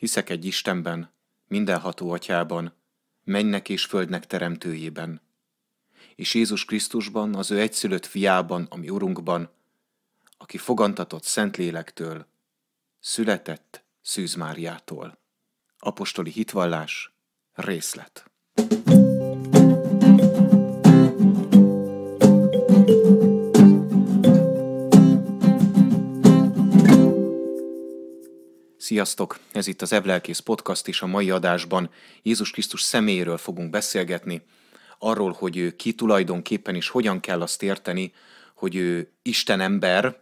Hiszek egy Istenben, mindenható atyában, mennek és földnek teremtőjében, és Jézus Krisztusban, az ő egyszülött fiában, ami Urunkban, aki fogantatott Szentlélektől, született Szűz Máriától. Apostoli hitvallás részlet. thank you Sziasztok! Ez itt az Evlelkész Podcast, és a mai adásban Jézus Krisztus személyéről fogunk beszélgetni, arról, hogy ő ki tulajdonképpen is hogyan kell azt érteni, hogy ő Isten ember,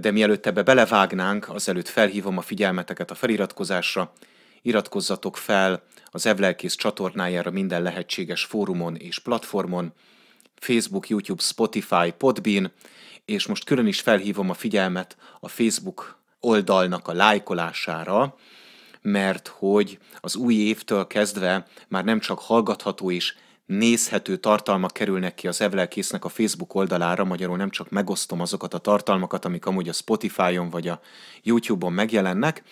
de mielőtt ebbe belevágnánk, azelőtt felhívom a figyelmeteket a feliratkozásra, iratkozzatok fel az Evlelkész csatornájára minden lehetséges fórumon és platformon, Facebook, YouTube, Spotify, Podbean, és most külön is felhívom a figyelmet a Facebook oldalnak a lájkolására, mert hogy az új évtől kezdve már nem csak hallgatható és nézhető tartalmak kerülnek ki az Evelkésznek a Facebook oldalára, magyarul nem csak megosztom azokat a tartalmakat, amik amúgy a Spotify-on vagy a YouTube-on megjelennek,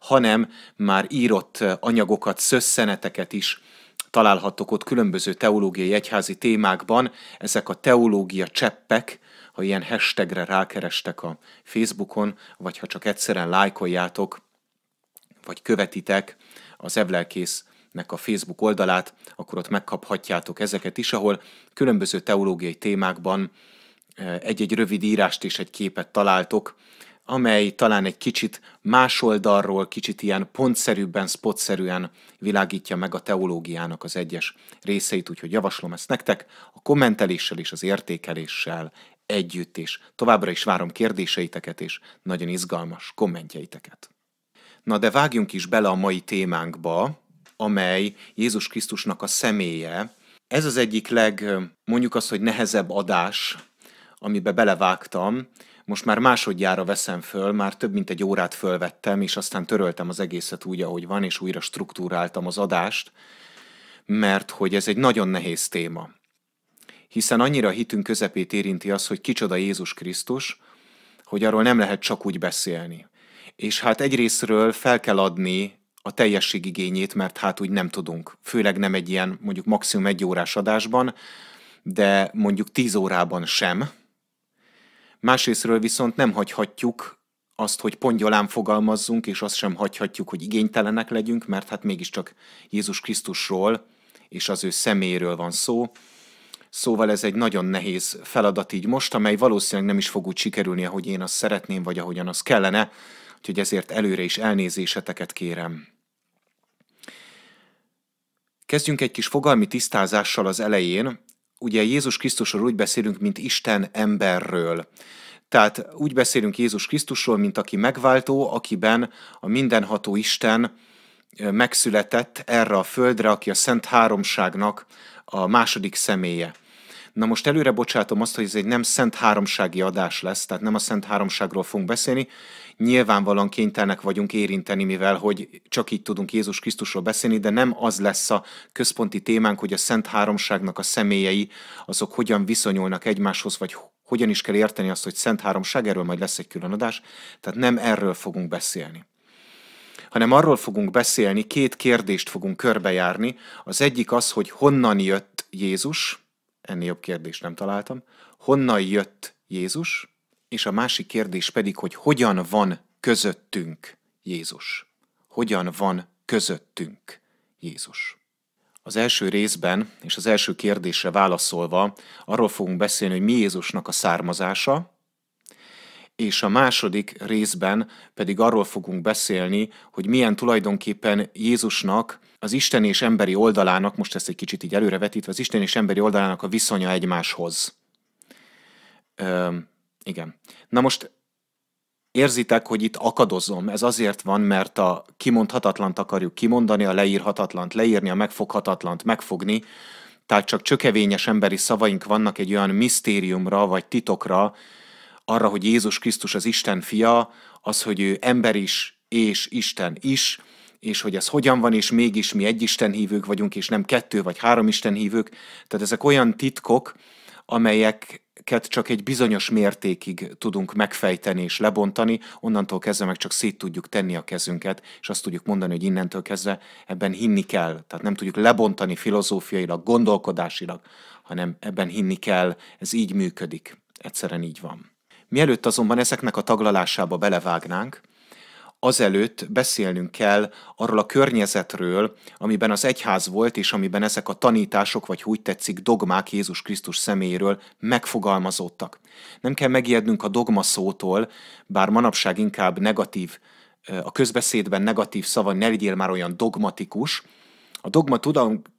hanem már írott anyagokat, szösszeneteket is találhattok ott különböző teológiai egyházi témákban. Ezek a teológia cseppek, ha ilyen hashtagre rákerestek a Facebookon, vagy ha csak egyszerűen lájkoljátok, vagy követitek az evlelkésznek a Facebook oldalát, akkor ott megkaphatjátok ezeket is, ahol különböző teológiai témákban e, egy-egy rövid írást és egy képet találtok, amely talán egy kicsit más oldalról, kicsit ilyen pontszerűbben, spotszerűen világítja meg a teológiának az egyes részeit, úgyhogy javaslom ezt nektek a kommenteléssel és az értékeléssel együtt is. Továbbra is várom kérdéseiteket és nagyon izgalmas kommentjeiteket. Na de vágjunk is bele a mai témánkba, amely Jézus Krisztusnak a személye. Ez az egyik leg, mondjuk azt, hogy nehezebb adás, amibe belevágtam. Most már másodjára veszem föl, már több mint egy órát fölvettem, és aztán töröltem az egészet úgy, ahogy van, és újra struktúráltam az adást, mert hogy ez egy nagyon nehéz téma hiszen annyira hitünk közepét érinti az, hogy kicsoda Jézus Krisztus, hogy arról nem lehet csak úgy beszélni. És hát egyrésztről fel kell adni a teljesség igényét, mert hát úgy nem tudunk. Főleg nem egy ilyen mondjuk maximum egy órás adásban, de mondjuk tíz órában sem. Másrésztről viszont nem hagyhatjuk azt, hogy pongyolán fogalmazzunk, és azt sem hagyhatjuk, hogy igénytelenek legyünk, mert hát mégiscsak Jézus Krisztusról és az ő szeméről van szó, Szóval ez egy nagyon nehéz feladat így most, amely valószínűleg nem is fog úgy sikerülni, ahogy én azt szeretném, vagy ahogyan az kellene, úgyhogy ezért előre is elnézéseteket kérem. Kezdjünk egy kis fogalmi tisztázással az elején. Ugye Jézus Krisztusról úgy beszélünk, mint Isten emberről. Tehát úgy beszélünk Jézus Krisztusról, mint aki megváltó, akiben a mindenható Isten megszületett erre a földre, aki a Szent Háromságnak a második személye. Na most előre bocsátom azt, hogy ez egy nem szent háromsági adás lesz, tehát nem a szent háromságról fogunk beszélni. Nyilvánvalóan kénytelnek vagyunk érinteni, mivel hogy csak így tudunk Jézus Krisztusról beszélni, de nem az lesz a központi témánk, hogy a szent háromságnak a személyei azok hogyan viszonyulnak egymáshoz, vagy hogyan is kell érteni azt, hogy szent háromság, erről majd lesz egy külön adás, tehát nem erről fogunk beszélni hanem arról fogunk beszélni, két kérdést fogunk körbejárni. Az egyik az, hogy honnan jött Jézus, ennél jobb kérdést nem találtam. Honnan jött Jézus? És a másik kérdés pedig, hogy hogyan van közöttünk Jézus? Hogyan van közöttünk Jézus? Az első részben és az első kérdésre válaszolva arról fogunk beszélni, hogy mi Jézusnak a származása, és a második részben pedig arról fogunk beszélni, hogy milyen tulajdonképpen Jézusnak az Isten és emberi oldalának, most ezt egy kicsit így előrevetítve, az Isten és emberi oldalának a viszonya egymáshoz. Ö, igen. Na most érzitek, hogy itt akadozom. Ez azért van, mert a kimondhatatlant akarjuk kimondani, a leírhatatlant leírni, a megfoghatatlant megfogni, tehát csak csökevényes emberi szavaink vannak egy olyan misztériumra vagy titokra, arra, hogy Jézus Krisztus az Isten fia, az, hogy ő ember is, és Isten is, és hogy ez hogyan van, és mégis mi egy Isten hívők vagyunk, és nem kettő vagy három Isten hívők. Tehát ezek olyan titkok, amelyeket csak egy bizonyos mértékig tudunk megfejteni és lebontani, onnantól kezdve meg csak szét tudjuk tenni a kezünket, és azt tudjuk mondani, hogy innentől kezdve ebben hinni kell. Tehát nem tudjuk lebontani filozófiailag, gondolkodásilag, hanem ebben hinni kell, ez így működik. Egyszerűen így van. Mielőtt azonban ezeknek a taglalásába belevágnánk, azelőtt beszélnünk kell arról a környezetről, amiben az egyház volt, és amiben ezek a tanítások, vagy úgy tetszik, dogmák Jézus Krisztus személyéről megfogalmazódtak. Nem kell megijednünk a dogma szótól, bár manapság inkább negatív, a közbeszédben negatív szava, ne legyél már olyan dogmatikus. A dogma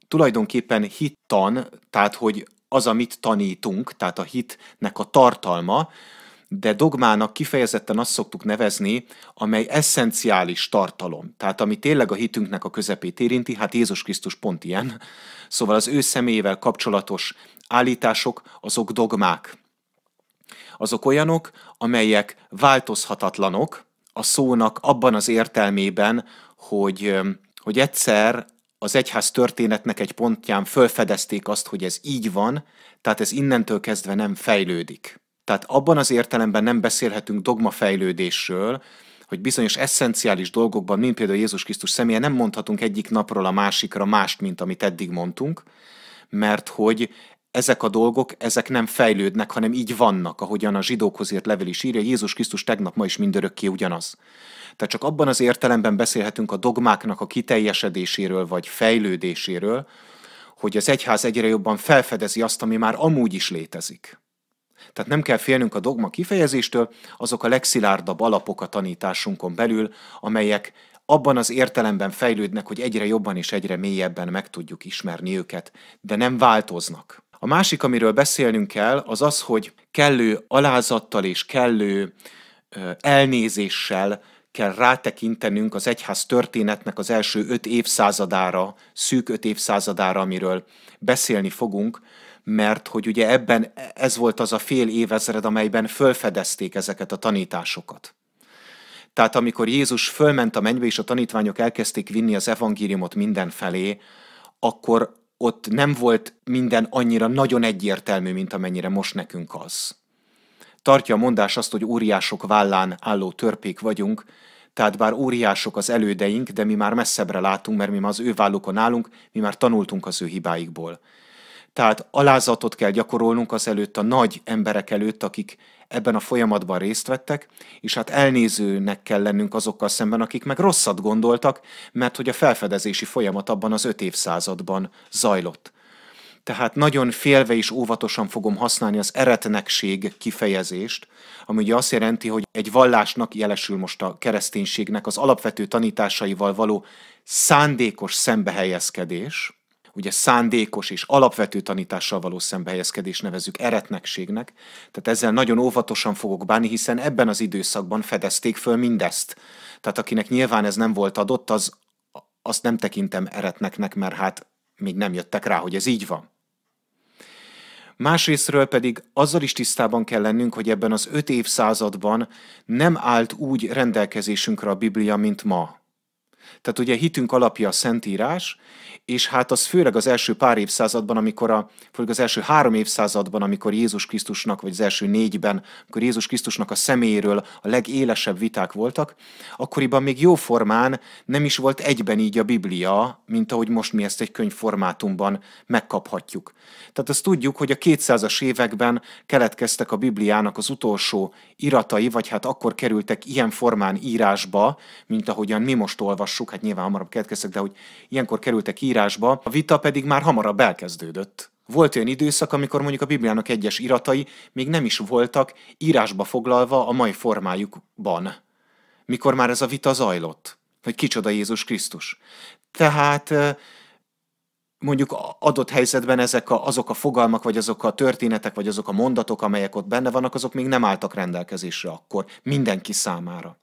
tulajdonképpen hittan, tehát hogy az, amit tanítunk, tehát a hitnek a tartalma, de dogmának kifejezetten azt szoktuk nevezni, amely eszenciális tartalom, tehát ami tényleg a hitünknek a közepét érinti, hát Jézus Krisztus pont ilyen. Szóval az ő személyével kapcsolatos állítások, azok dogmák. Azok olyanok, amelyek változhatatlanok a szónak abban az értelmében, hogy, hogy egyszer az egyház történetnek egy pontján fölfedezték azt, hogy ez így van, tehát ez innentől kezdve nem fejlődik. Tehát abban az értelemben nem beszélhetünk dogmafejlődésről, hogy bizonyos eszenciális dolgokban, mint például Jézus Krisztus személye, nem mondhatunk egyik napról a másikra mást, mint amit eddig mondtunk, mert hogy ezek a dolgok, ezek nem fejlődnek, hanem így vannak, ahogyan a zsidókhoz írt levél is írja, Jézus Krisztus tegnap ma is mindörökké ugyanaz. Tehát csak abban az értelemben beszélhetünk a dogmáknak a kiteljesedéséről vagy fejlődéséről, hogy az egyház egyre jobban felfedezi azt, ami már amúgy is létezik. Tehát nem kell félnünk a dogma kifejezéstől, azok a legszilárdabb alapok a tanításunkon belül, amelyek abban az értelemben fejlődnek, hogy egyre jobban és egyre mélyebben meg tudjuk ismerni őket, de nem változnak. A másik, amiről beszélnünk kell, az az, hogy kellő alázattal és kellő elnézéssel kell rátekintenünk az egyház történetnek az első öt évszázadára, szűk öt évszázadára, amiről beszélni fogunk, mert hogy ugye ebben ez volt az a fél évezred, amelyben fölfedezték ezeket a tanításokat. Tehát amikor Jézus fölment a mennybe, és a tanítványok elkezdték vinni az evangéliumot mindenfelé, akkor ott nem volt minden annyira nagyon egyértelmű, mint amennyire most nekünk az. Tartja a mondás azt, hogy óriások vállán álló törpék vagyunk, tehát bár óriások az elődeink, de mi már messzebbre látunk, mert mi már az ő vállukon állunk, mi már tanultunk az ő hibáikból. Tehát alázatot kell gyakorolnunk az előtt a nagy emberek előtt, akik ebben a folyamatban részt vettek, és hát elnézőnek kell lennünk azokkal szemben, akik meg rosszat gondoltak, mert hogy a felfedezési folyamat abban az öt évszázadban zajlott. Tehát nagyon félve és óvatosan fogom használni az eretnekség kifejezést, ami ugye azt jelenti, hogy egy vallásnak jelesül most a kereszténységnek az alapvető tanításaival való szándékos szembehelyezkedés, ugye szándékos és alapvető tanítással való szembehelyezkedés nevezük eretnekségnek, tehát ezzel nagyon óvatosan fogok bánni, hiszen ebben az időszakban fedezték föl mindezt. Tehát akinek nyilván ez nem volt adott, az azt nem tekintem eretneknek, mert hát még nem jöttek rá, hogy ez így van. Másrésztről pedig azzal is tisztában kell lennünk, hogy ebben az öt évszázadban nem állt úgy rendelkezésünkre a Biblia, mint ma. Tehát ugye hitünk alapja a Szentírás, és hát az főleg az első pár évszázadban, amikor a, főleg az első három évszázadban, amikor Jézus Krisztusnak, vagy az első négyben, amikor Jézus Krisztusnak a személyéről a legélesebb viták voltak, akkoriban még jó formán nem is volt egyben így a Biblia, mint ahogy most mi ezt egy könyvformátumban megkaphatjuk. Tehát azt tudjuk, hogy a 200-as években keletkeztek a Bibliának az utolsó iratai, vagy hát akkor kerültek ilyen formán írásba, mint ahogyan mi most olvasunk lássuk, hát nyilván hamarabb keletkeztek, de hogy ilyenkor kerültek írásba, a vita pedig már hamarabb elkezdődött. Volt olyan időszak, amikor mondjuk a Bibliának egyes iratai még nem is voltak írásba foglalva a mai formájukban, mikor már ez a vita zajlott, hogy kicsoda Jézus Krisztus. Tehát mondjuk adott helyzetben ezek a, azok a fogalmak, vagy azok a történetek, vagy azok a mondatok, amelyek ott benne vannak, azok még nem álltak rendelkezésre akkor mindenki számára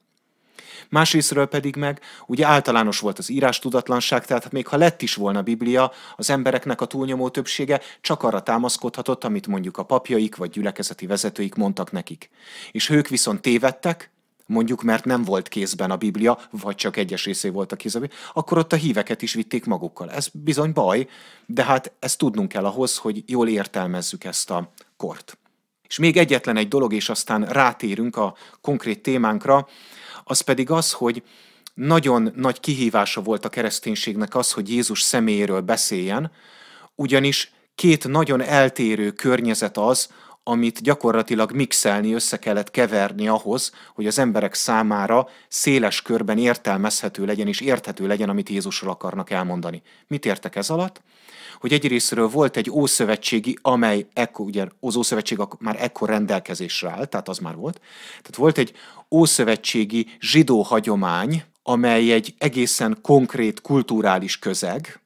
másrésztről pedig meg ugye általános volt az írás tudatlanság, tehát hát még ha lett is volna Biblia, az embereknek a túlnyomó többsége csak arra támaszkodhatott, amit mondjuk a papjaik vagy gyülekezeti vezetőik mondtak nekik. És ők viszont tévedtek, mondjuk mert nem volt kézben a Biblia, vagy csak egyes részé volt a kézben, akkor ott a híveket is vitték magukkal. Ez bizony baj, de hát ezt tudnunk kell ahhoz, hogy jól értelmezzük ezt a kort. És még egyetlen egy dolog, és aztán rátérünk a konkrét témánkra, az pedig az, hogy nagyon nagy kihívása volt a kereszténységnek az, hogy Jézus személyéről beszéljen, ugyanis két nagyon eltérő környezet az, amit gyakorlatilag mixelni, össze kellett keverni ahhoz, hogy az emberek számára széles körben értelmezhető legyen és érthető legyen, amit Jézusról akarnak elmondani. Mit értek ez alatt? hogy egyrésztről volt egy ószövetségi, amely ekkor, ugye az ószövetség már ekkor rendelkezésre állt, tehát az már volt, tehát volt egy ószövetségi zsidó hagyomány, amely egy egészen konkrét kulturális közeg,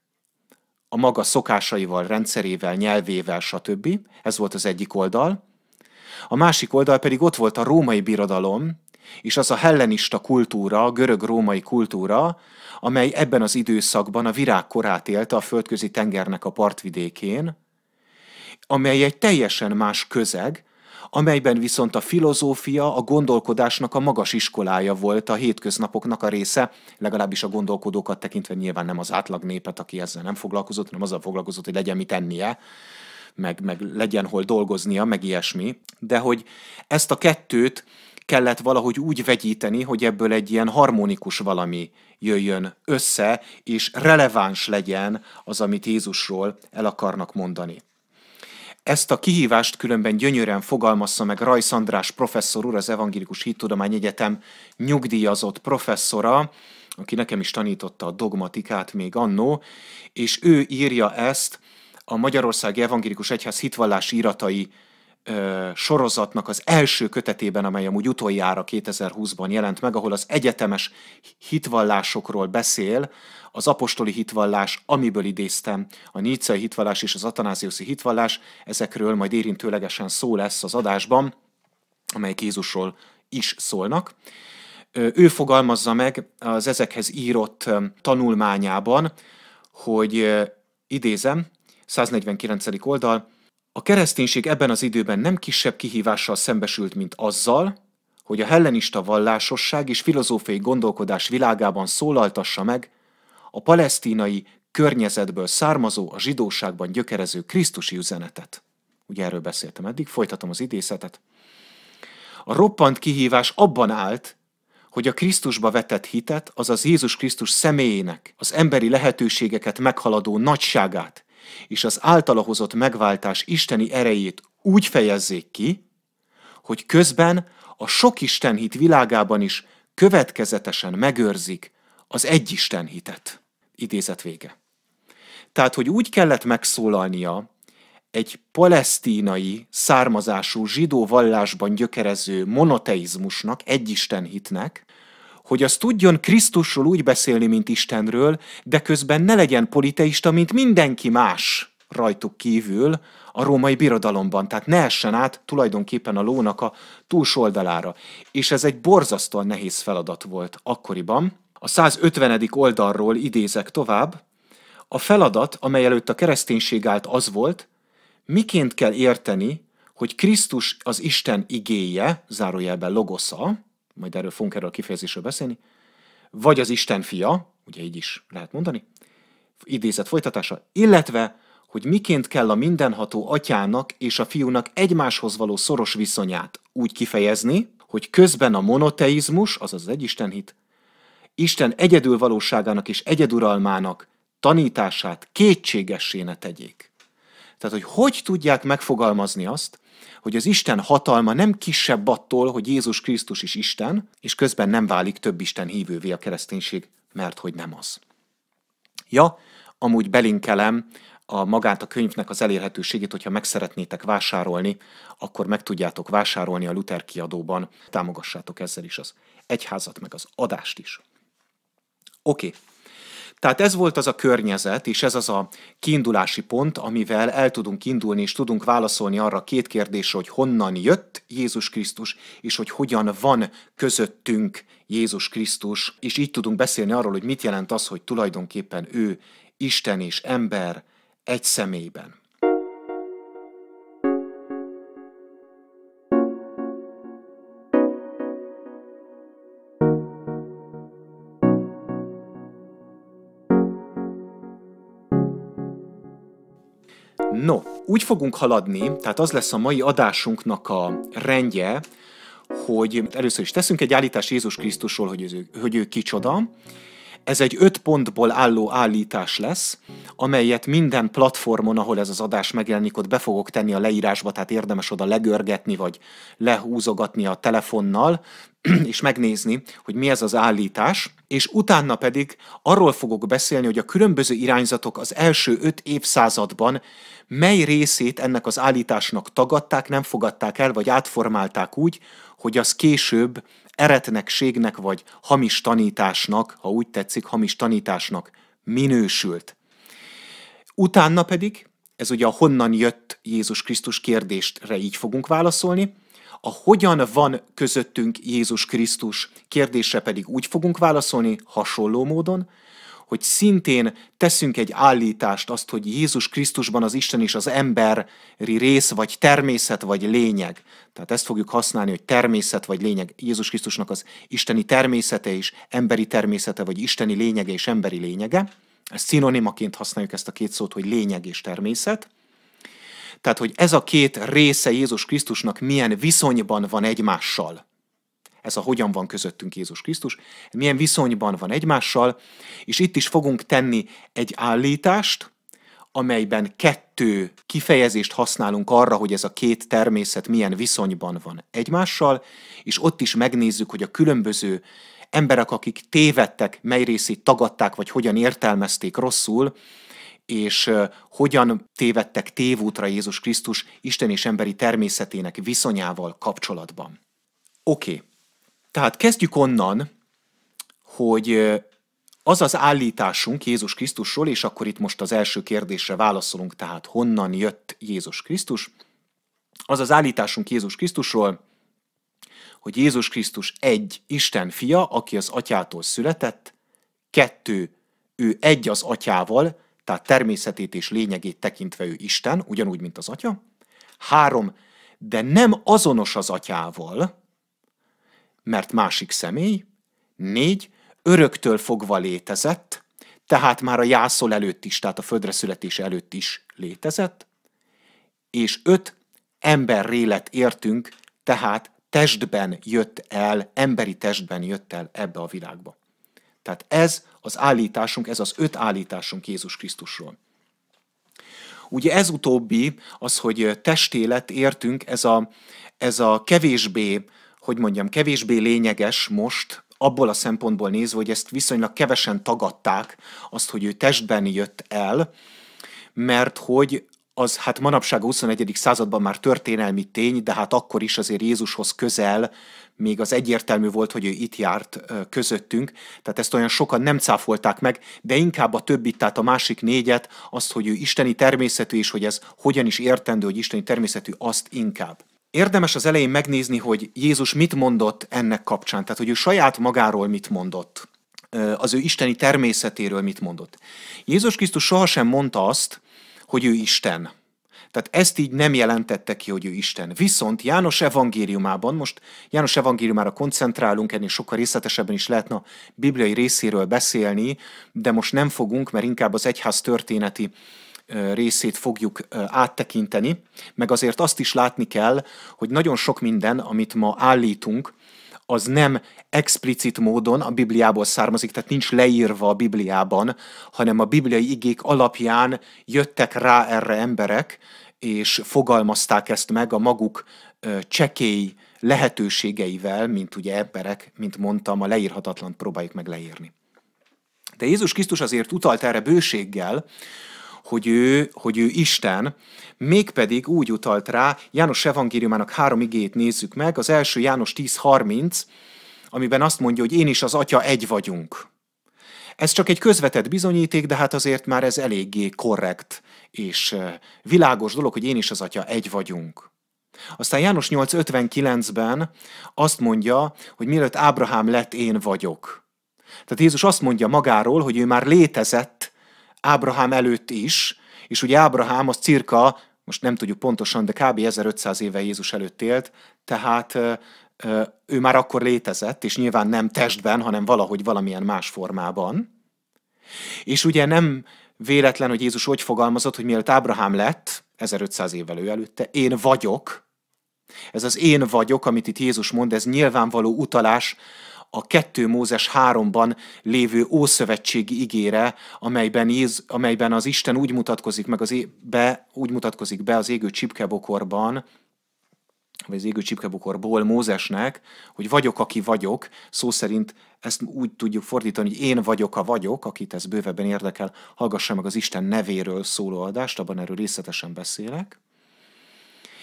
a maga szokásaival, rendszerével, nyelvével, stb. Ez volt az egyik oldal. A másik oldal pedig ott volt a római birodalom, és az a hellenista kultúra, a görög-római kultúra, amely ebben az időszakban a virágkorát élte a földközi tengernek a partvidékén, amely egy teljesen más közeg, amelyben viszont a filozófia a gondolkodásnak a magas iskolája volt a hétköznapoknak a része, legalábbis a gondolkodókat tekintve nyilván nem az átlag népet, aki ezzel nem foglalkozott, hanem azzal foglalkozott, hogy legyen mit ennie, meg, meg legyen hol dolgoznia, meg ilyesmi, de hogy ezt a kettőt kellett valahogy úgy vegyíteni, hogy ebből egy ilyen harmonikus valami jöjjön össze, és releváns legyen az, amit Jézusról el akarnak mondani. Ezt a kihívást különben gyönyörűen fogalmazza meg Rajsz András professzor úr, az Evangélikus Hittudomány Egyetem nyugdíjazott professzora, aki nekem is tanította a dogmatikát még annó, és ő írja ezt a Magyarországi Evangélikus Egyház hitvallási iratai ö, sorozatnak az első kötetében, amely amúgy utoljára 2020-ban jelent meg, ahol az egyetemes hitvallásokról beszél, az apostoli hitvallás, amiből idéztem, a nícai hitvallás és az atanáziuszi hitvallás, ezekről majd érintőlegesen szó lesz az adásban, amely Jézusról is szólnak. Ő fogalmazza meg az ezekhez írott tanulmányában, hogy idézem, 149. oldal, a kereszténység ebben az időben nem kisebb kihívással szembesült, mint azzal, hogy a hellenista vallásosság és filozófiai gondolkodás világában szólaltassa meg a palesztínai környezetből származó, a zsidóságban gyökerező Krisztusi üzenetet. Ugye erről beszéltem eddig, folytatom az idézetet. A roppant kihívás abban állt, hogy a Krisztusba vetett hitet, azaz Jézus Krisztus személyének, az emberi lehetőségeket meghaladó nagyságát és az általa hozott megváltás isteni erejét úgy fejezzék ki, hogy közben a sok Isten hit világában is következetesen megőrzik az egy Isten hitet. Idézet vége. Tehát, hogy úgy kellett megszólalnia egy palesztínai származású zsidó vallásban gyökerező monoteizmusnak, egy hitnek, hogy az tudjon Krisztusról úgy beszélni, mint Istenről, de közben ne legyen politeista, mint mindenki más rajtuk kívül a római birodalomban. Tehát ne essen át tulajdonképpen a lónak a túls oldalára. És ez egy borzasztóan nehéz feladat volt akkoriban. A 150. oldalról idézek tovább. A feladat, amely előtt a kereszténység állt, az volt, miként kell érteni, hogy Krisztus az Isten igéje, zárójelben logosza, majd erről fogunk erről a kifejezésről beszélni, vagy az Isten fia, ugye így is lehet mondani, idézet folytatása, illetve, hogy miként kell a mindenható atyának és a fiúnak egymáshoz való szoros viszonyát úgy kifejezni, hogy közben a monoteizmus, azaz az egyistenhit, Isten egyedül valóságának és egyeduralmának tanítását kétségessé ne tegyék. Tehát, hogy hogy tudják megfogalmazni azt, hogy az Isten hatalma nem kisebb attól, hogy Jézus Krisztus is Isten, és közben nem válik több Isten hívővé a kereszténység, mert hogy nem az. Ja, amúgy belinkelem a magát a könyvnek az elérhetőségét, hogyha meg szeretnétek vásárolni, akkor meg tudjátok vásárolni a Luther kiadóban. Támogassátok ezzel is az egyházat, meg az adást is. Oké, okay. Tehát ez volt az a környezet, és ez az a kiindulási pont, amivel el tudunk indulni, és tudunk válaszolni arra a két kérdésre, hogy honnan jött Jézus Krisztus, és hogy hogyan van közöttünk Jézus Krisztus, és így tudunk beszélni arról, hogy mit jelent az, hogy tulajdonképpen ő Isten és ember egy személyben. No, úgy fogunk haladni, tehát az lesz a mai adásunknak a rendje, hogy először is teszünk egy állítást Jézus Krisztusról, hogy ő, hogy ő kicsoda, ez egy öt pontból álló állítás lesz, amelyet minden platformon, ahol ez az adás megjelenik, ott be fogok tenni a leírásba, tehát érdemes oda legörgetni, vagy lehúzogatni a telefonnal, és megnézni, hogy mi ez az állítás, és utána pedig arról fogok beszélni, hogy a különböző irányzatok az első öt évszázadban mely részét ennek az állításnak tagadták, nem fogadták el, vagy átformálták úgy, hogy az később eretnekségnek vagy hamis tanításnak, ha úgy tetszik, hamis tanításnak minősült. Utána pedig, ez ugye a honnan jött Jézus Krisztus kérdéstre így fogunk válaszolni, a hogyan van közöttünk Jézus Krisztus kérdésre pedig úgy fogunk válaszolni hasonló módon, hogy szintén teszünk egy állítást azt, hogy Jézus Krisztusban az Isten és az emberi rész, vagy természet, vagy lényeg. Tehát ezt fogjuk használni, hogy természet vagy lényeg. Jézus Krisztusnak az isteni természete és emberi természete, vagy isteni lényege és emberi lényege. Ezt szinonimaként használjuk ezt a két szót, hogy lényeg és természet. Tehát, hogy ez a két része Jézus Krisztusnak milyen viszonyban van egymással ez a hogyan van közöttünk Jézus Krisztus, milyen viszonyban van egymással, és itt is fogunk tenni egy állítást, amelyben kettő kifejezést használunk arra, hogy ez a két természet milyen viszonyban van egymással, és ott is megnézzük, hogy a különböző emberek, akik tévedtek, mely részét tagadták, vagy hogyan értelmezték rosszul, és hogyan tévedtek tévútra Jézus Krisztus Isten és emberi természetének viszonyával kapcsolatban. Oké, okay. Tehát kezdjük onnan, hogy az az állításunk Jézus Krisztusról, és akkor itt most az első kérdésre válaszolunk, tehát honnan jött Jézus Krisztus, az az állításunk Jézus Krisztusról, hogy Jézus Krisztus egy Isten fia, aki az atyától született, kettő, ő egy az atyával, tehát természetét és lényegét tekintve ő Isten, ugyanúgy, mint az atya, három, de nem azonos az atyával, mert másik személy, négy, öröktől fogva létezett, tehát már a jászol előtt is, tehát a földre születése előtt is létezett, és öt, emberré lett értünk, tehát testben jött el, emberi testben jött el ebbe a világba. Tehát ez az állításunk, ez az öt állításunk Jézus Krisztusról. Ugye ez utóbbi, az, hogy testélet értünk, ez a, ez a kevésbé hogy mondjam, kevésbé lényeges most abból a szempontból nézve, hogy ezt viszonylag kevesen tagadták, azt, hogy ő testben jött el, mert hogy az hát manapság a 21. században már történelmi tény, de hát akkor is azért Jézushoz közel még az egyértelmű volt, hogy ő itt járt közöttünk, tehát ezt olyan sokan nem cáfolták meg, de inkább a többit, tehát a másik négyet, azt, hogy ő isteni természetű, és hogy ez hogyan is értendő, hogy isteni természetű, azt inkább. Érdemes az elején megnézni, hogy Jézus mit mondott ennek kapcsán, tehát hogy ő saját magáról mit mondott, az ő isteni természetéről mit mondott. Jézus Krisztus sohasem mondta azt, hogy ő Isten. Tehát ezt így nem jelentette ki, hogy ő Isten. Viszont János evangéliumában, most János evangéliumára koncentrálunk, ennél sokkal részletesebben is lehetne a bibliai részéről beszélni, de most nem fogunk, mert inkább az egyház történeti részét fogjuk áttekinteni, meg azért azt is látni kell, hogy nagyon sok minden, amit ma állítunk, az nem explicit módon a Bibliából származik, tehát nincs leírva a Bibliában, hanem a bibliai igék alapján jöttek rá erre emberek, és fogalmazták ezt meg a maguk csekély lehetőségeivel, mint ugye emberek, mint mondtam, a leírhatatlan próbáljuk meg leírni. De Jézus Krisztus azért utalt erre bőséggel, hogy ő, hogy ő Isten, mégpedig úgy utalt rá, János evangéliumának három igét nézzük meg, az első János 10.30, amiben azt mondja, hogy én is az Atya egy vagyunk. Ez csak egy közvetett bizonyíték, de hát azért már ez eléggé korrekt és világos dolog, hogy én is az Atya egy vagyunk. Aztán János 8.59-ben azt mondja, hogy mielőtt Ábrahám lett, én vagyok. Tehát Jézus azt mondja magáról, hogy ő már létezett, Ábrahám előtt is, és ugye Ábrahám az cirka, most nem tudjuk pontosan, de kb. 1500 éve Jézus előtt élt, tehát ő már akkor létezett, és nyilván nem testben, hanem valahogy valamilyen más formában. És ugye nem véletlen, hogy Jézus úgy fogalmazott, hogy mielőtt Ábrahám lett, 1500 évvel ő előtte, én vagyok. Ez az én vagyok, amit itt Jézus mond, ez nyilvánvaló utalás a 2 Mózes 3-ban lévő ószövetségi igére, amelyben, Jéz, amelyben az Isten úgy mutatkozik, meg az é, be, úgy mutatkozik be az égő csipkebokorban, vagy az égő csipkebokorból Mózesnek, hogy vagyok, aki vagyok, szó szerint ezt úgy tudjuk fordítani, hogy én vagyok a vagyok, akit ez bővebben érdekel, hallgassa meg az Isten nevéről szóló adást, abban erről részletesen beszélek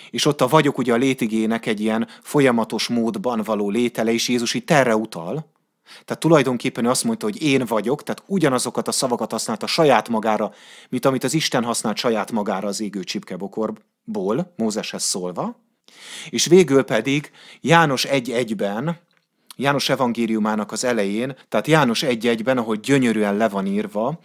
és ott a vagyok ugye a létigének egy ilyen folyamatos módban való létele, és Jézus itt erre utal. Tehát tulajdonképpen azt mondta, hogy én vagyok, tehát ugyanazokat a szavakat használta saját magára, mint amit az Isten használt saját magára az égő csipkebokorból, Mózeshez szólva. És végül pedig János 1.1-ben, János evangéliumának az elején, tehát János 1.1-ben, ahogy gyönyörűen le van írva,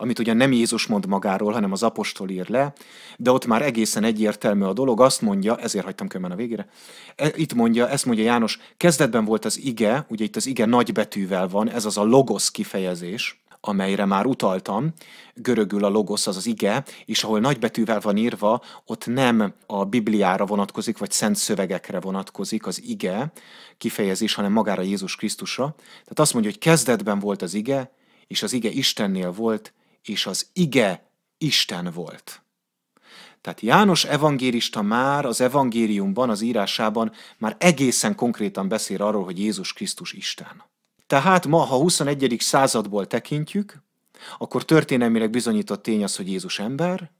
amit ugye nem Jézus mond magáról, hanem az apostol ír le, de ott már egészen egyértelmű a dolog, azt mondja, ezért hagytam kömben a végére, e, itt mondja, ezt mondja János, kezdetben volt az ige, ugye itt az ige nagybetűvel van, ez az a logosz kifejezés, amelyre már utaltam, görögül a logosz, az az ige, és ahol nagybetűvel van írva, ott nem a Bibliára vonatkozik, vagy szent szövegekre vonatkozik az ige kifejezés, hanem magára Jézus Krisztusra. Tehát azt mondja, hogy kezdetben volt az ige, és az ige Istennél volt, és az ige Isten volt. Tehát János evangélista már az evangéliumban, az írásában már egészen konkrétan beszél arról, hogy Jézus Krisztus Isten. Tehát ma, ha 21. századból tekintjük, akkor történelmileg bizonyított tény az, hogy Jézus ember,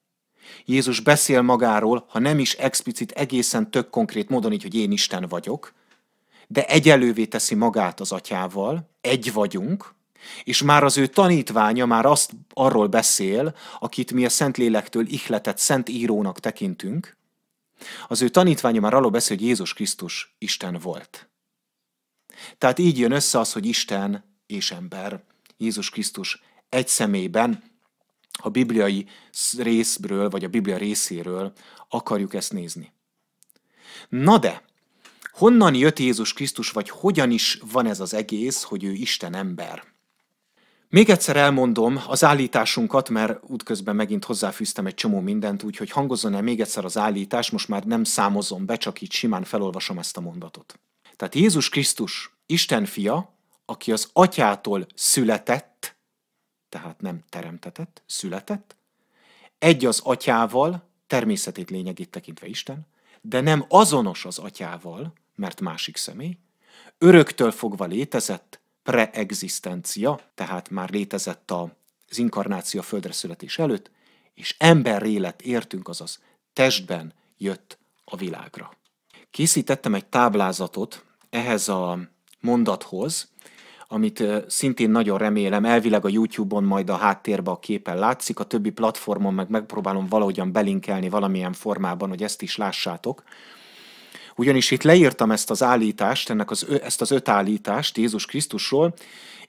Jézus beszél magáról, ha nem is explicit, egészen tök konkrét módon így, hogy én Isten vagyok, de egyelővé teszi magát az atyával, egy vagyunk, és már az ő tanítványa már azt arról beszél, akit mi a Szentlélektől ihletett szent írónak tekintünk, az ő tanítványa már arról beszél, hogy Jézus Krisztus Isten volt. Tehát így jön össze az, hogy Isten és ember, Jézus Krisztus egy személyben, a bibliai részből, vagy a Biblia részéről akarjuk ezt nézni. Na de, honnan jött Jézus Krisztus, vagy hogyan is van ez az egész, hogy ő Isten ember? Még egyszer elmondom az állításunkat, mert útközben megint hozzáfűztem egy csomó mindent, úgyhogy hangozzon el még egyszer az állítás, most már nem számozom be, csak így simán felolvasom ezt a mondatot. Tehát Jézus Krisztus, Isten fia, aki az atyától született, tehát nem teremtetett, született, egy az atyával, természetét lényegét tekintve Isten, de nem azonos az atyával, mert másik személy, öröktől fogva létezett, preexisztencia, tehát már létezett az inkarnáció a földre születés előtt, és emberré lett értünk, azaz testben jött a világra. Készítettem egy táblázatot ehhez a mondathoz, amit szintén nagyon remélem, elvileg a YouTube-on majd a háttérben a képen látszik, a többi platformon meg megpróbálom valahogyan belinkelni valamilyen formában, hogy ezt is lássátok. Ugyanis itt leírtam ezt az állítást, ennek az, ezt az öt állítást Jézus Krisztusról,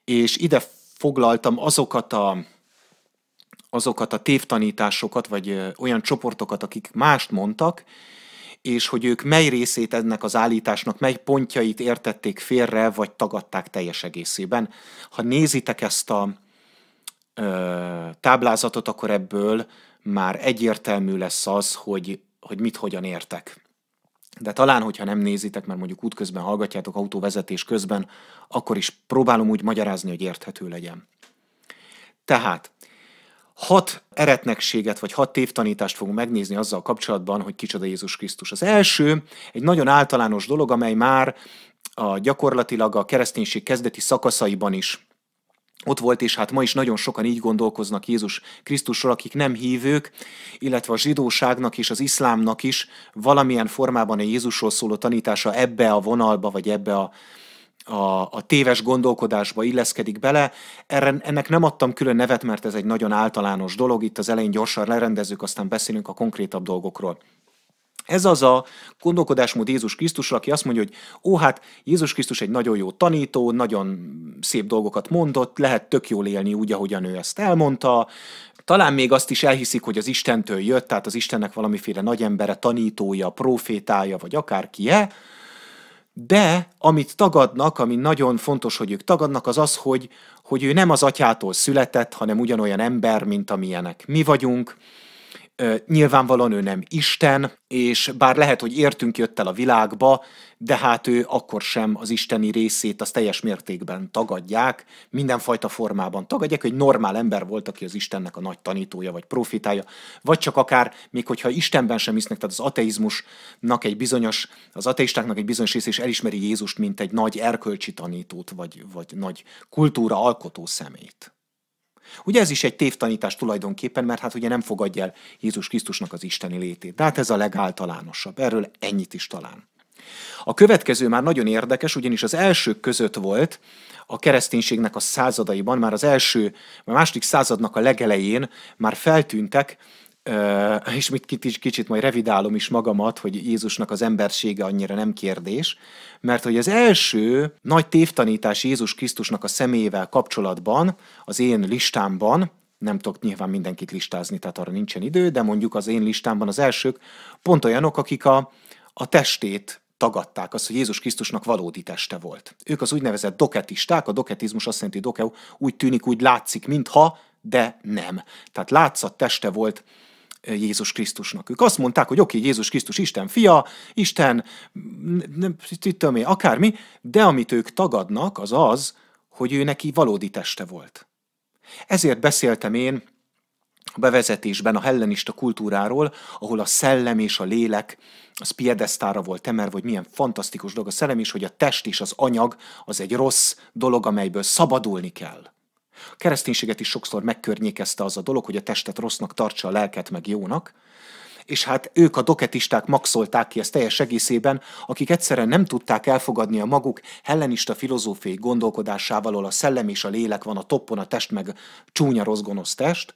és ide foglaltam azokat a, azokat a tévtanításokat, vagy olyan csoportokat, akik mást mondtak, és hogy ők mely részét ennek az állításnak, mely pontjait értették félre, vagy tagadták teljes egészében. Ha nézitek ezt a ö, táblázatot, akkor ebből már egyértelmű lesz az, hogy, hogy mit hogyan értek de talán, hogyha nem nézitek, mert mondjuk útközben hallgatjátok autóvezetés közben, akkor is próbálom úgy magyarázni, hogy érthető legyen. Tehát, hat eretnekséget vagy hat tévtanítást fogunk megnézni azzal kapcsolatban, hogy kicsoda Jézus Krisztus. Az első egy nagyon általános dolog, amely már a, gyakorlatilag a kereszténység kezdeti szakaszaiban is ott volt, és hát ma is nagyon sokan így gondolkoznak Jézus Krisztusról, akik nem hívők, illetve a zsidóságnak és az iszlámnak is valamilyen formában a Jézusról szóló tanítása ebbe a vonalba, vagy ebbe a, a, a téves gondolkodásba illeszkedik bele. Erre, ennek nem adtam külön nevet, mert ez egy nagyon általános dolog. Itt az elején gyorsan lerendezzük, aztán beszélünk a konkrétabb dolgokról. Ez az a gondolkodásmód Jézus Krisztusra, aki azt mondja, hogy ó, hát Jézus Krisztus egy nagyon jó tanító, nagyon szép dolgokat mondott, lehet tök jól élni úgy, ahogyan ő ezt elmondta, talán még azt is elhiszik, hogy az Istentől jött, tehát az Istennek valamiféle embere, tanítója, profétája, vagy akárki e. de amit tagadnak, ami nagyon fontos, hogy ők tagadnak, az az, hogy, hogy ő nem az atyától született, hanem ugyanolyan ember, mint amilyenek mi vagyunk, Nyilvánvalóan ő nem Isten, és bár lehet, hogy értünk jött el a világba, de hát ő akkor sem az isteni részét az teljes mértékben tagadják, mindenfajta formában tagadják, hogy normál ember volt, aki az Istennek a nagy tanítója vagy profitája, vagy csak akár, még hogyha Istenben sem hisznek, tehát az ateizmusnak egy bizonyos, az ateistáknak egy bizonyos része is elismeri Jézust, mint egy nagy erkölcsi tanítót, vagy, vagy nagy kultúra alkotó szemét. Ugye ez is egy tévtanítás tulajdonképpen, mert hát ugye nem fogadja el Jézus Krisztusnak az isteni létét. De hát ez a legáltalánosabb, erről ennyit is talán. A következő már nagyon érdekes, ugyanis az elsők között volt a kereszténységnek a századaiban, már az első, a második századnak a legelején már feltűntek és mit kicsit, kicsit majd revidálom is magamat, hogy Jézusnak az embersége annyira nem kérdés, mert hogy az első nagy tévtanítás Jézus Krisztusnak a személyével kapcsolatban, az én listámban, nem tudok nyilván mindenkit listázni, tehát arra nincsen idő, de mondjuk az én listámban az elsők pont olyanok, akik a, a testét tagadták azt, hogy Jézus Krisztusnak valódi teste volt. Ők az úgynevezett doketisták, a doketizmus azt jelenti, dokeu úgy tűnik, úgy látszik, mintha, de nem. Tehát látszat teste volt Jézus Krisztusnak. Ők azt mondták, hogy oké, okay, Jézus Krisztus Isten fia, Isten, nem, tudom én, akármi, de amit ők tagadnak, az az, hogy ő neki valódi teste volt. Ezért beszéltem én a bevezetésben a hellenista kultúráról, ahol a szellem és a lélek az piedesztára volt emelve, hogy milyen fantasztikus dolog a szellem, és hogy a test és az anyag az egy rossz dolog, amelyből szabadulni kell. A kereszténységet is sokszor megkörnyékezte az a dolog, hogy a testet rossznak tartsa, a lelket meg jónak, és hát ők a doketisták maxolták ki ezt teljes egészében, akik egyszerűen nem tudták elfogadni a maguk hellenista filozófiai gondolkodásával, ahol a szellem és a lélek van a toppon, a test meg csúnya rossz gonosz test,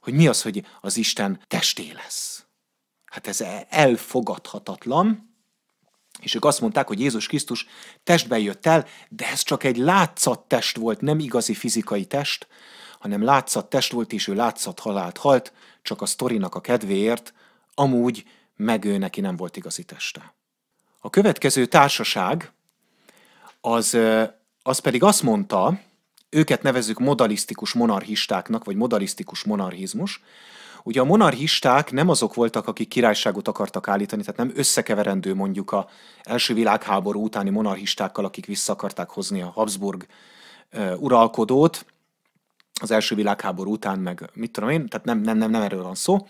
hogy mi az, hogy az Isten testé lesz. Hát ez elfogadhatatlan, és ők azt mondták, hogy Jézus Krisztus testben jött el, de ez csak egy látszattest volt, nem igazi fizikai test, hanem látszat test volt, és ő látszat halált halt, csak a sztorinak a kedvéért, amúgy meg ő neki nem volt igazi teste. A következő társaság, az, az pedig azt mondta, őket nevezzük modalisztikus monarchistáknak, vagy modalisztikus monarchizmus, Ugye a monarchisták nem azok voltak, akik királyságot akartak állítani, tehát nem összekeverendő mondjuk a első világháború utáni monarchistákkal, akik vissza akarták hozni a Habsburg uralkodót az első világháború után, meg mit tudom én, tehát nem, nem, nem, nem erről van szó,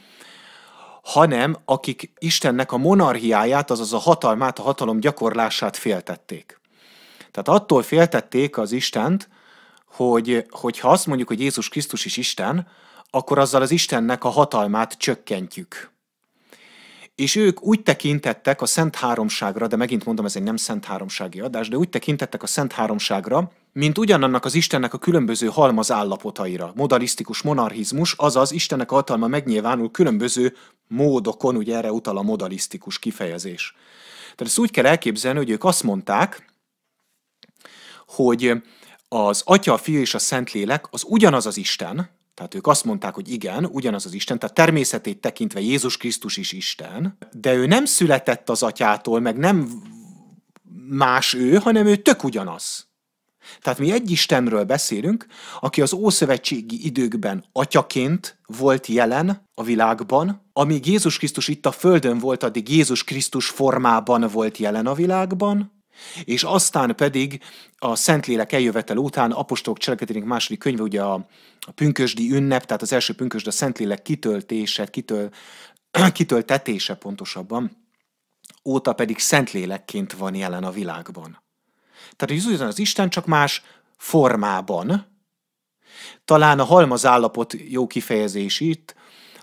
hanem akik Istennek a monarchiáját, azaz a hatalmát, a hatalom gyakorlását féltették. Tehát attól féltették az Istent, hogy, hogyha azt mondjuk, hogy Jézus Krisztus is Isten, akkor azzal az Istennek a hatalmát csökkentjük. És ők úgy tekintettek a Szent Háromságra, de megint mondom, ez egy nem Szent Háromsági adás, de úgy tekintettek a Szent Háromságra, mint ugyanannak az Istennek a különböző halmaz állapotaira. Modalisztikus monarchizmus, azaz Istennek a hatalma megnyilvánul különböző módokon, ugye erre utal a modalisztikus kifejezés. Tehát ezt úgy kell elképzelni, hogy ők azt mondták, hogy az Atya, a Fiú és a Szentlélek az ugyanaz az Isten, tehát ők azt mondták, hogy igen, ugyanaz az Isten, tehát természetét tekintve Jézus Krisztus is Isten, de ő nem született az atyától, meg nem más ő, hanem ő tök ugyanaz. Tehát mi egy Istenről beszélünk, aki az ószövetségi időkben atyaként volt jelen a világban, amíg Jézus Krisztus itt a földön volt, addig Jézus Krisztus formában volt jelen a világban, és aztán pedig a Szentlélek eljövetel után, apostolok cselekedének második könyve, ugye a, a pünkösdi ünnep, tehát az első pünkösd a Szentlélek kitöltése, kitöl, kitöltetése pontosabban, óta pedig Szentlélekként van jelen a világban. Tehát az, az Isten csak más formában, talán a halmazállapot jó kifejezés itt,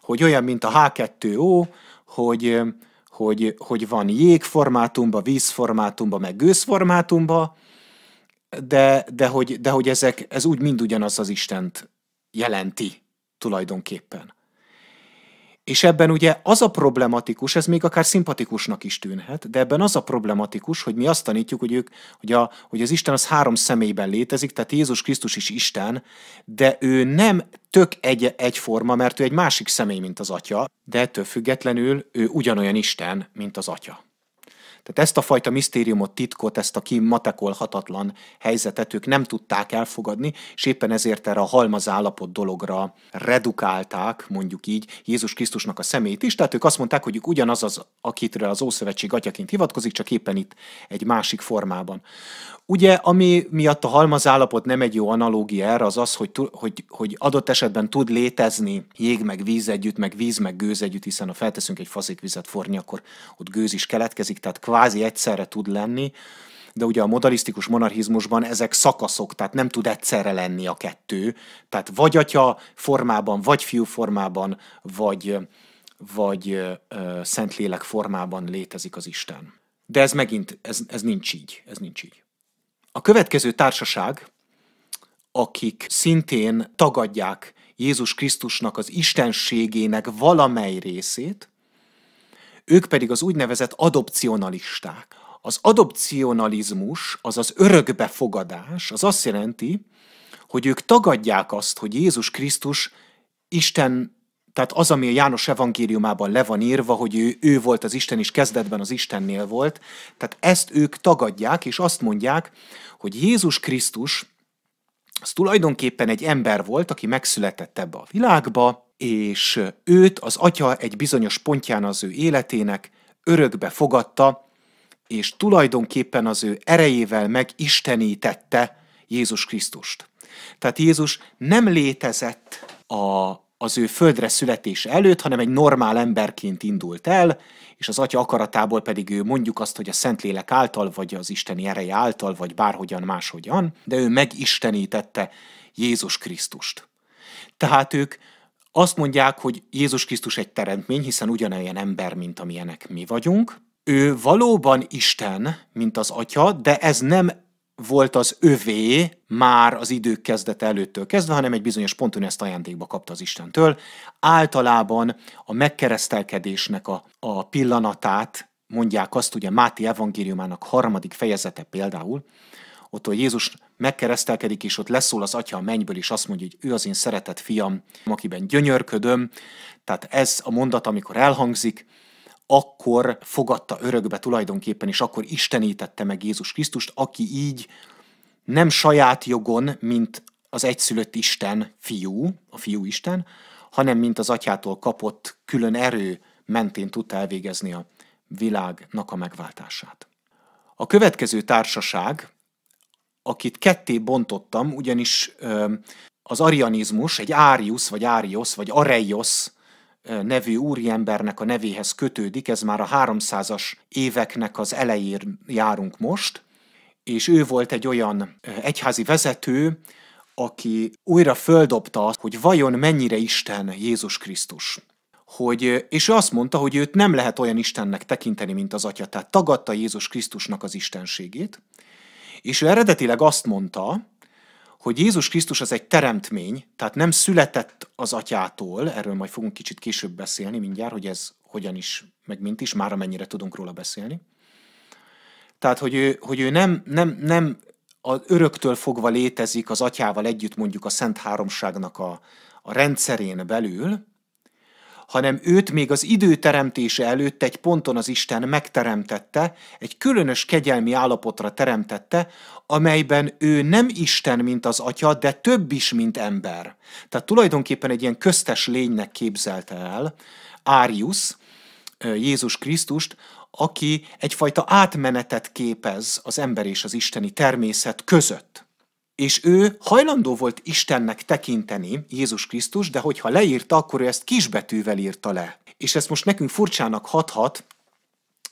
hogy olyan, mint a H2O, hogy hogy, hogy van jégformátumba, vízformátumba, meg gőzformátumba, de, de, hogy, de hogy ezek, ez úgy mind ugyanaz az Istent jelenti tulajdonképpen. És ebben ugye az a problematikus, ez még akár szimpatikusnak is tűnhet, de ebben az a problematikus, hogy mi azt tanítjuk, hogy, ők, hogy, a, hogy az Isten az három személyben létezik, tehát Jézus Krisztus is Isten, de ő nem tök egy, egyforma, mert ő egy másik személy, mint az Atya, de ettől függetlenül ő ugyanolyan Isten, mint az Atya. Tehát ezt a fajta misztériumot, titkot, ezt a kimatekolhatatlan helyzetet ők nem tudták elfogadni, és éppen ezért erre a halmaz állapot dologra redukálták, mondjuk így, Jézus Krisztusnak a szemét is. Tehát ők azt mondták, hogy ők ugyanaz az, akitre az Ószövetség atyaként hivatkozik, csak éppen itt egy másik formában. Ugye, ami miatt a halmazállapot nem egy jó analógia erre, az az, hogy, hogy, hogy adott esetben tud létezni jég meg víz együtt, meg víz meg gőz együtt, hiszen ha felteszünk egy faszék vizet forni, akkor ott gőz is keletkezik, tehát kvázi egyszerre tud lenni, de ugye a modalisztikus monarchizmusban ezek szakaszok, tehát nem tud egyszerre lenni a kettő, tehát vagy atya formában, vagy fiú formában, vagy, vagy ö, szentlélek formában létezik az Isten. De ez megint, ez, ez nincs így, ez nincs így. A következő társaság, akik szintén tagadják Jézus Krisztusnak az istenségének valamely részét, ők pedig az úgynevezett adopcionalisták. Az adopcionalizmus, az az örökbefogadás, az azt jelenti, hogy ők tagadják azt, hogy Jézus Krisztus Isten tehát az, ami a János evangéliumában le van írva, hogy ő, ő volt az Isten, és kezdetben az Istennél volt, tehát ezt ők tagadják, és azt mondják, hogy Jézus Krisztus az tulajdonképpen egy ember volt, aki megszületett ebbe a világba, és őt az atya egy bizonyos pontján az ő életének örökbe fogadta, és tulajdonképpen az ő erejével megistenítette Jézus Krisztust. Tehát Jézus nem létezett a az ő földre születése előtt, hanem egy normál emberként indult el, és az atya akaratából pedig ő mondjuk azt, hogy a Szentlélek által, vagy az Isteni ereje által, vagy bárhogyan máshogyan, de ő megistenítette Jézus Krisztust. Tehát ők azt mondják, hogy Jézus Krisztus egy teremtmény, hiszen ugyanolyan ember, mint amilyenek mi vagyunk. Ő valóban Isten, mint az Atya, de ez nem volt az övé már az idők kezdete előttől kezdve, hanem egy bizonyos ponton ezt ajándékba kapta az Istentől. Általában a megkeresztelkedésnek a, a pillanatát mondják azt, ugye Máté evangéliumának harmadik fejezete például, ott, hogy Jézus megkeresztelkedik, és ott leszól az Atya a mennyből, és azt mondja, hogy ő az én szeretett fiam, akiben gyönyörködöm. Tehát ez a mondat, amikor elhangzik, akkor fogadta örökbe tulajdonképpen, és akkor istenítette meg Jézus Krisztust, aki így nem saját jogon, mint az egyszülött Isten fiú, a fiú Isten, hanem mint az atyától kapott külön erő mentén tudta elvégezni a világnak a megváltását. A következő társaság, akit ketté bontottam, ugyanis az arianizmus, egy Arius vagy Arios vagy Areios nevű úriembernek a nevéhez kötődik, ez már a 300-as éveknek az elején járunk most, és ő volt egy olyan egyházi vezető, aki újra földobta azt, hogy vajon mennyire Isten Jézus Krisztus. Hogy, és ő azt mondta, hogy őt nem lehet olyan Istennek tekinteni, mint az atya, tehát tagadta Jézus Krisztusnak az istenségét, és ő eredetileg azt mondta, hogy Jézus Krisztus az egy teremtmény, tehát nem született az atyától, erről majd fogunk kicsit később beszélni mindjárt, hogy ez hogyan is, meg mint is, már amennyire tudunk róla beszélni. Tehát, hogy ő, hogy ő nem, nem, nem az öröktől fogva létezik az atyával együtt mondjuk a Szent Háromságnak a, a rendszerén belül, hanem őt még az idő teremtése előtt egy ponton az Isten megteremtette, egy különös kegyelmi állapotra teremtette, amelyben ő nem Isten, mint az atya, de több is, mint ember. Tehát tulajdonképpen egy ilyen köztes lénynek képzelte el Árius, Jézus Krisztust, aki egyfajta átmenetet képez az ember és az isteni természet között és ő hajlandó volt Istennek tekinteni Jézus Krisztus, de hogyha leírta, akkor ő ezt kisbetűvel írta le. És ezt most nekünk furcsának hathat,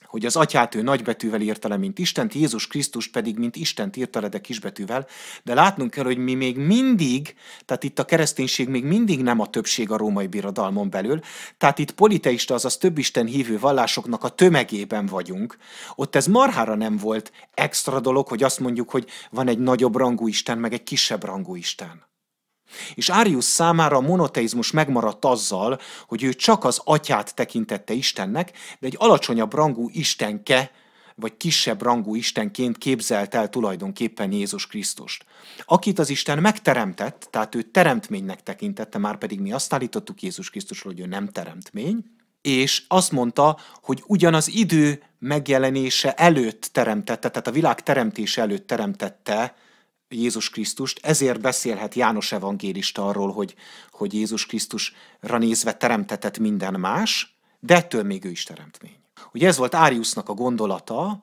hogy az atyát ő nagybetűvel írta le, mint Istent, Jézus Krisztus pedig, mint Istent írta le, de kisbetűvel, de látnunk kell, hogy mi még mindig, tehát itt a kereszténység még mindig nem a többség a római birodalmon belül, tehát itt politeista, azaz több Isten hívő vallásoknak a tömegében vagyunk. Ott ez marhára nem volt extra dolog, hogy azt mondjuk, hogy van egy nagyobb rangú Isten, meg egy kisebb rangú Isten. És Árius számára a monoteizmus megmaradt azzal, hogy ő csak az atyát tekintette Istennek, de egy alacsonyabb rangú istenke, vagy kisebb rangú istenként képzelt el tulajdonképpen Jézus Krisztust. Akit az Isten megteremtett, tehát ő teremtménynek tekintette, már pedig mi azt állítottuk Jézus Krisztusról, hogy ő nem teremtmény, és azt mondta, hogy ugyanaz idő megjelenése előtt teremtette, tehát a világ teremtése előtt teremtette Jézus Krisztust, ezért beszélhet János evangélista arról, hogy, hogy Jézus Krisztusra nézve teremtetett minden más, de ettől még ő is teremtmény. Ugye ez volt Áriusnak a gondolata,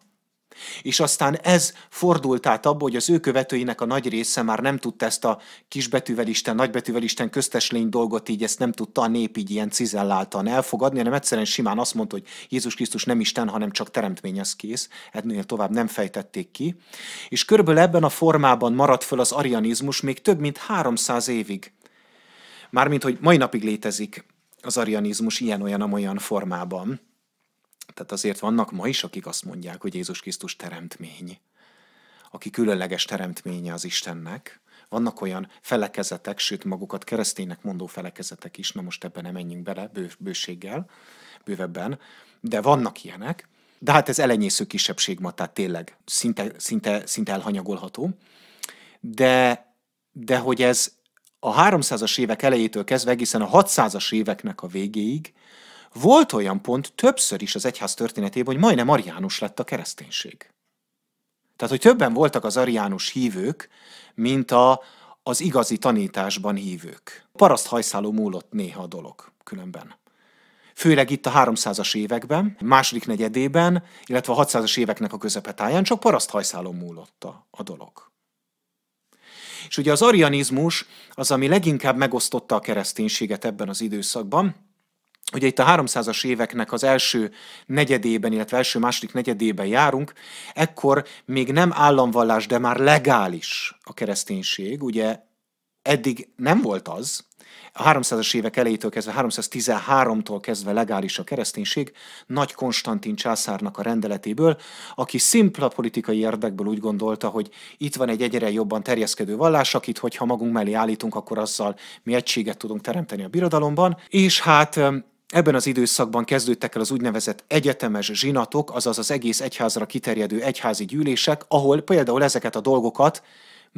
és aztán ez fordult át abba, hogy az ő követőinek a nagy része már nem tudta ezt a kisbetűvel Isten, nagybetűvel Isten köztes lény dolgot, így ezt nem tudta a nép így ilyen cizelláltan elfogadni, hanem egyszerűen simán azt mondta, hogy Jézus Krisztus nem Isten, hanem csak teremtmény, ez kész. Ennél tovább nem fejtették ki. És körülbelül ebben a formában maradt föl az arianizmus még több mint 300 évig. Mármint, hogy mai napig létezik az arianizmus ilyen olyan olyan formában. Tehát azért vannak ma is, akik azt mondják, hogy Jézus Krisztus teremtmény, aki különleges teremtménye az Istennek. Vannak olyan felekezetek, sőt magukat kereszténynek mondó felekezetek is, na most ebben nem menjünk bele bő, bőséggel, bővebben, de vannak ilyenek, de hát ez elenyésző kisebbség ma, tehát tényleg szinte, szinte, szinte elhanyagolható. De, de hogy ez a 300-as évek elejétől kezdve egészen a 600-as éveknek a végéig volt olyan pont többször is az egyház történetében, hogy majdnem ariánus lett a kereszténység. Tehát, hogy többen voltak az ariánus hívők, mint a, az igazi tanításban hívők. Paraszt hajszáló múlott néha a dolog különben. Főleg itt a 300-as években, második negyedében, illetve a 600-as éveknek a közepetáján csak paraszt hajszáló múlott a, a dolog. És ugye az arianizmus az, ami leginkább megosztotta a kereszténységet ebben az időszakban, Ugye itt a 300-as éveknek az első negyedében, illetve első-második negyedében járunk, ekkor még nem államvallás, de már legális a kereszténység. Ugye eddig nem volt az, a 300-as évek elejétől kezdve, 313-tól kezdve legális a kereszténység, Nagy Konstantin császárnak a rendeletéből, aki szimpla politikai érdekből úgy gondolta, hogy itt van egy egyre jobban terjeszkedő vallás, akit, hogyha magunk mellé állítunk, akkor azzal mi egységet tudunk teremteni a birodalomban, és hát Ebben az időszakban kezdődtek el az úgynevezett egyetemes zsinatok, azaz az egész egyházra kiterjedő egyházi gyűlések, ahol például ezeket a dolgokat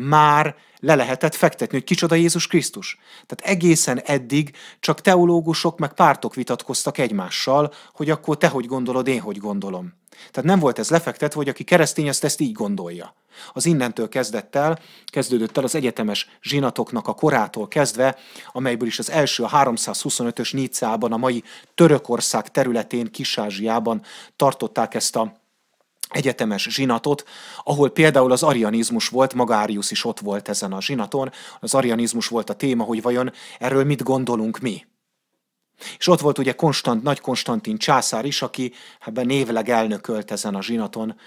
már le lehetett fektetni, hogy kicsoda Jézus Krisztus. Tehát egészen eddig csak teológusok meg pártok vitatkoztak egymással, hogy akkor te hogy gondolod, én hogy gondolom. Tehát nem volt ez lefektetve, hogy aki keresztény, azt ezt így gondolja. Az innentől kezdett el, kezdődött el az egyetemes zsinatoknak a korától kezdve, amelyből is az első a 325-ös Nícában, a mai Törökország területén, Kisázsiában tartották ezt a egyetemes zsinatot, ahol például az arianizmus volt, maga Arius is ott volt ezen a zsinaton, az arianizmus volt a téma, hogy vajon erről mit gondolunk mi. És ott volt ugye Konstant, Nagy Konstantin császár is, aki ebben névleg elnökölt ezen a zsinaton.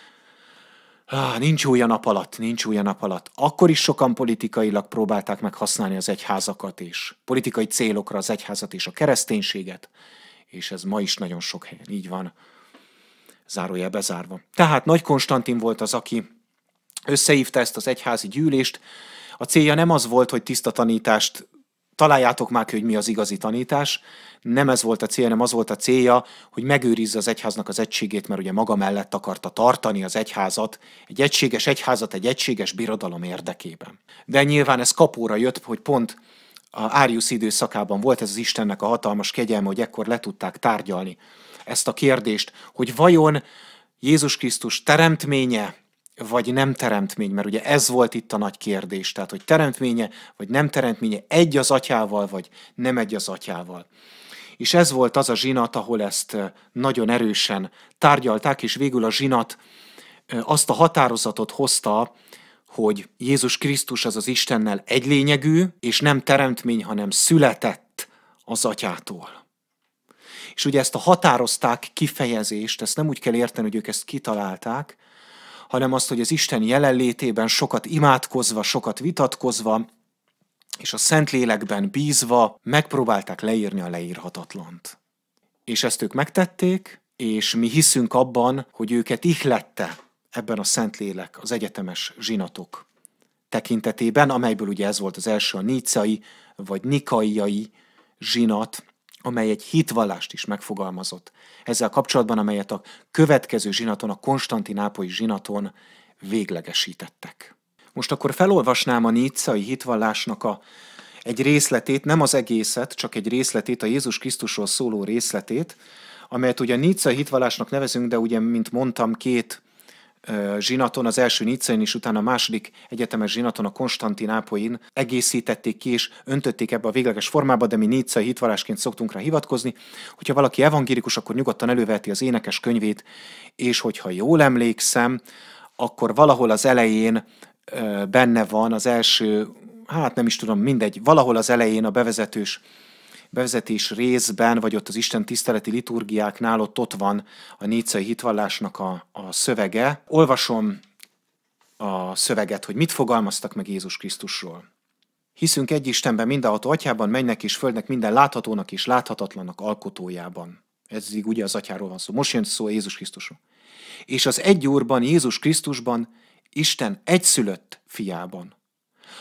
Ah, nincs új a nap alatt, nincs új a nap alatt. Akkor is sokan politikailag próbálták meg használni az egyházakat és politikai célokra az egyházat és a kereszténységet, és ez ma is nagyon sok helyen így van zárója bezárva. Tehát Nagy Konstantin volt az, aki összehívta ezt az egyházi gyűlést. A célja nem az volt, hogy tiszta tanítást találjátok már, hogy mi az igazi tanítás. Nem ez volt a célja, nem az volt a célja, hogy megőrizze az egyháznak az egységét, mert ugye maga mellett akarta tartani az egyházat, egy egységes egyházat egy egységes birodalom érdekében. De nyilván ez kapóra jött, hogy pont a Árius időszakában volt ez az Istennek a hatalmas kegyelme, hogy ekkor le tudták tárgyalni ezt a kérdést, hogy vajon Jézus Krisztus teremtménye, vagy nem teremtmény, mert ugye ez volt itt a nagy kérdés, tehát hogy teremtménye, vagy nem teremtménye, egy az atyával, vagy nem egy az atyával. És ez volt az a zsinat, ahol ezt eh, nagyon erősen tárgyalták, és végül a zsinat eh, azt a határozatot hozta, hogy Jézus Krisztus az az Istennel egylényegű, és nem teremtmény, hanem született az atyától. És ugye ezt a határozták kifejezést, ezt nem úgy kell érteni, hogy ők ezt kitalálták, hanem azt, hogy az Isten jelenlétében sokat imádkozva, sokat vitatkozva, és a Szentlélekben bízva megpróbálták leírni a leírhatatlant. És ezt ők megtették, és mi hiszünk abban, hogy őket ihlette ebben a Szentlélek, az egyetemes zsinatok tekintetében, amelyből ugye ez volt az első a nícai vagy nikaiai zsinat, amely egy hitvallást is megfogalmazott. Ezzel kapcsolatban, amelyet a következő zsinaton, a konstantinápolyi zsinaton véglegesítettek. Most akkor felolvasnám a nícai hitvallásnak a egy részletét, nem az egészet, csak egy részletét, a Jézus Krisztusról szóló részletét, amelyet ugye a nícai hitvallásnak nevezünk, de ugye, mint mondtam, két zsinaton, az első Niccein és utána a második egyetemes zsinaton a Konstantinápoin egészítették ki és öntötték ebbe a végleges formába, de mi Niccei hitvallásként szoktunk rá hivatkozni. Hogyha valaki evangélikus, akkor nyugodtan előveti az énekes könyvét, és hogyha jól emlékszem, akkor valahol az elején benne van az első, hát nem is tudom, mindegy, valahol az elején a bevezetős bevezetés részben, vagy ott az Isten tiszteleti liturgiáknál ott, ott van a nécai hitvallásnak a, a szövege. Olvasom a szöveget, hogy mit fogalmaztak meg Jézus Krisztusról. Hiszünk egy Istenben, mindenható atyában, mennek és földnek, minden láthatónak és láthatatlanak alkotójában. Ez így ugye az atyáról van szó. Most jön szó Jézus Krisztusról. És az egy úrban, Jézus Krisztusban, Isten egyszülött fiában,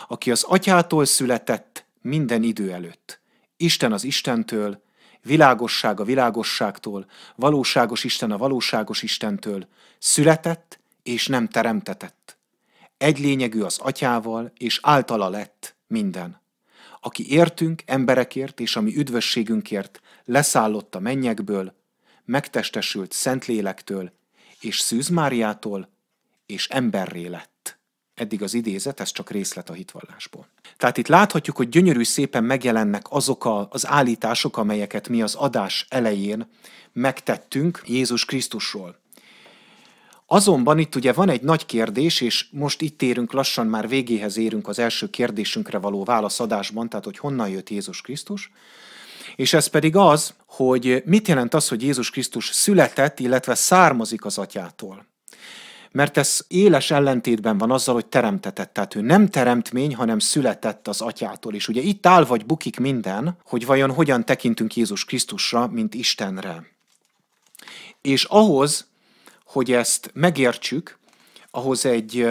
aki az atyától született minden idő előtt, Isten az Istentől, világosság a világosságtól, valóságos Isten a valóságos Istentől, született és nem teremtetett. Egy lényegű az atyával, és általa lett minden. Aki értünk, emberekért és a mi üdvösségünkért leszállott a mennyekből, megtestesült Szentlélektől és Szűz Máriától, és emberré lett. Eddig az idézet, ez csak részlet a hitvallásból. Tehát itt láthatjuk, hogy gyönyörű szépen megjelennek azok a, az állítások, amelyeket mi az adás elején megtettünk Jézus Krisztusról. Azonban itt ugye van egy nagy kérdés, és most itt érünk lassan, már végéhez érünk az első kérdésünkre való válaszadásban, tehát hogy honnan jött Jézus Krisztus. És ez pedig az, hogy mit jelent az, hogy Jézus Krisztus született, illetve származik az atyától mert ez éles ellentétben van azzal, hogy teremtetett. Tehát ő nem teremtmény, hanem született az atyától. is. ugye itt áll vagy bukik minden, hogy vajon hogyan tekintünk Jézus Krisztusra, mint Istenre. És ahhoz, hogy ezt megértsük, ahhoz egy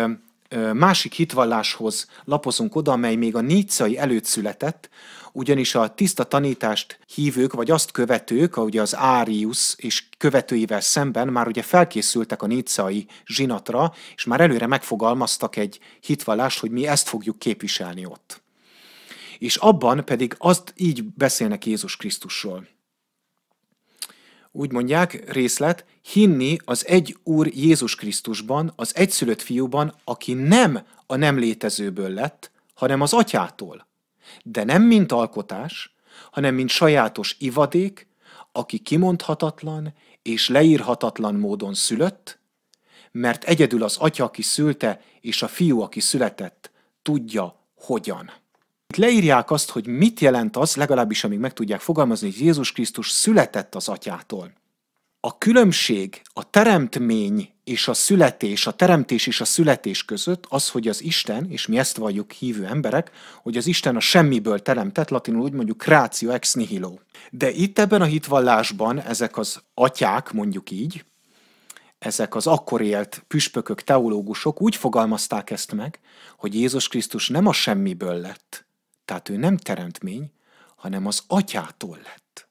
másik hitvalláshoz lapozunk oda, amely még a nícai előtt született, ugyanis a tiszta tanítást hívők, vagy azt követők, ahogy az Árius és követőivel szemben már ugye felkészültek a nicai zsinatra, és már előre megfogalmaztak egy hitvallást, hogy mi ezt fogjuk képviselni ott. És abban pedig azt így beszélnek Jézus Krisztusról. Úgy mondják, részlet, hinni az egy Úr Jézus Krisztusban, az egyszülött fiúban, aki nem a nem létezőből lett, hanem az atyától, de nem mint alkotás, hanem mint sajátos ivadék, aki kimondhatatlan és leírhatatlan módon szülött, mert egyedül az atya, aki szülte, és a fiú, aki született, tudja hogyan. Itt leírják azt, hogy mit jelent az, legalábbis amíg meg tudják fogalmazni, hogy Jézus Krisztus született az atyától. A különbség a teremtmény és a születés, a teremtés és a születés között az, hogy az Isten, és mi ezt valljuk hívő emberek, hogy az Isten a semmiből teremtett, latinul úgy mondjuk creatio ex nihilo. De itt ebben a hitvallásban ezek az atyák, mondjuk így, ezek az akkor élt püspökök, teológusok úgy fogalmazták ezt meg, hogy Jézus Krisztus nem a semmiből lett, tehát ő nem teremtmény, hanem az atyától lett.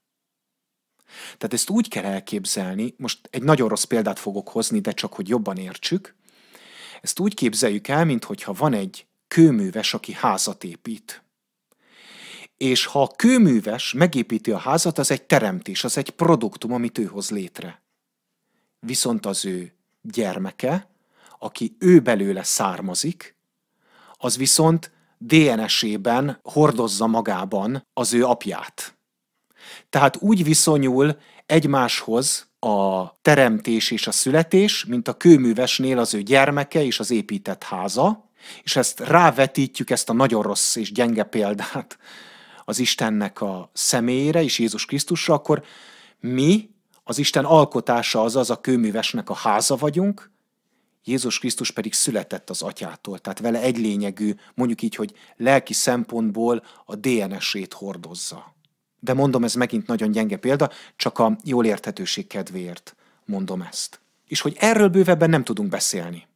Tehát ezt úgy kell elképzelni, most egy nagyon rossz példát fogok hozni, de csak hogy jobban értsük, ezt úgy képzeljük el, mintha van egy kőműves, aki házat épít. És ha a kőműves megépíti a házat, az egy teremtés, az egy produktum, amit ő hoz létre. Viszont az ő gyermeke, aki ő belőle származik, az viszont DNS-ében hordozza magában az ő apját. Tehát úgy viszonyul egymáshoz a teremtés és a születés, mint a kőművesnél az ő gyermeke és az épített háza, és ezt rávetítjük, ezt a nagyon rossz és gyenge példát az Istennek a személyére és Jézus Krisztusra, akkor mi, az Isten alkotása, azaz a kőművesnek a háza vagyunk, Jézus Krisztus pedig született az atyától, tehát vele egy lényegű, mondjuk így, hogy lelki szempontból a DNS-ét hordozza de mondom, ez megint nagyon gyenge példa, csak a jól érthetőség kedvéért mondom ezt. És hogy erről bővebben nem tudunk beszélni.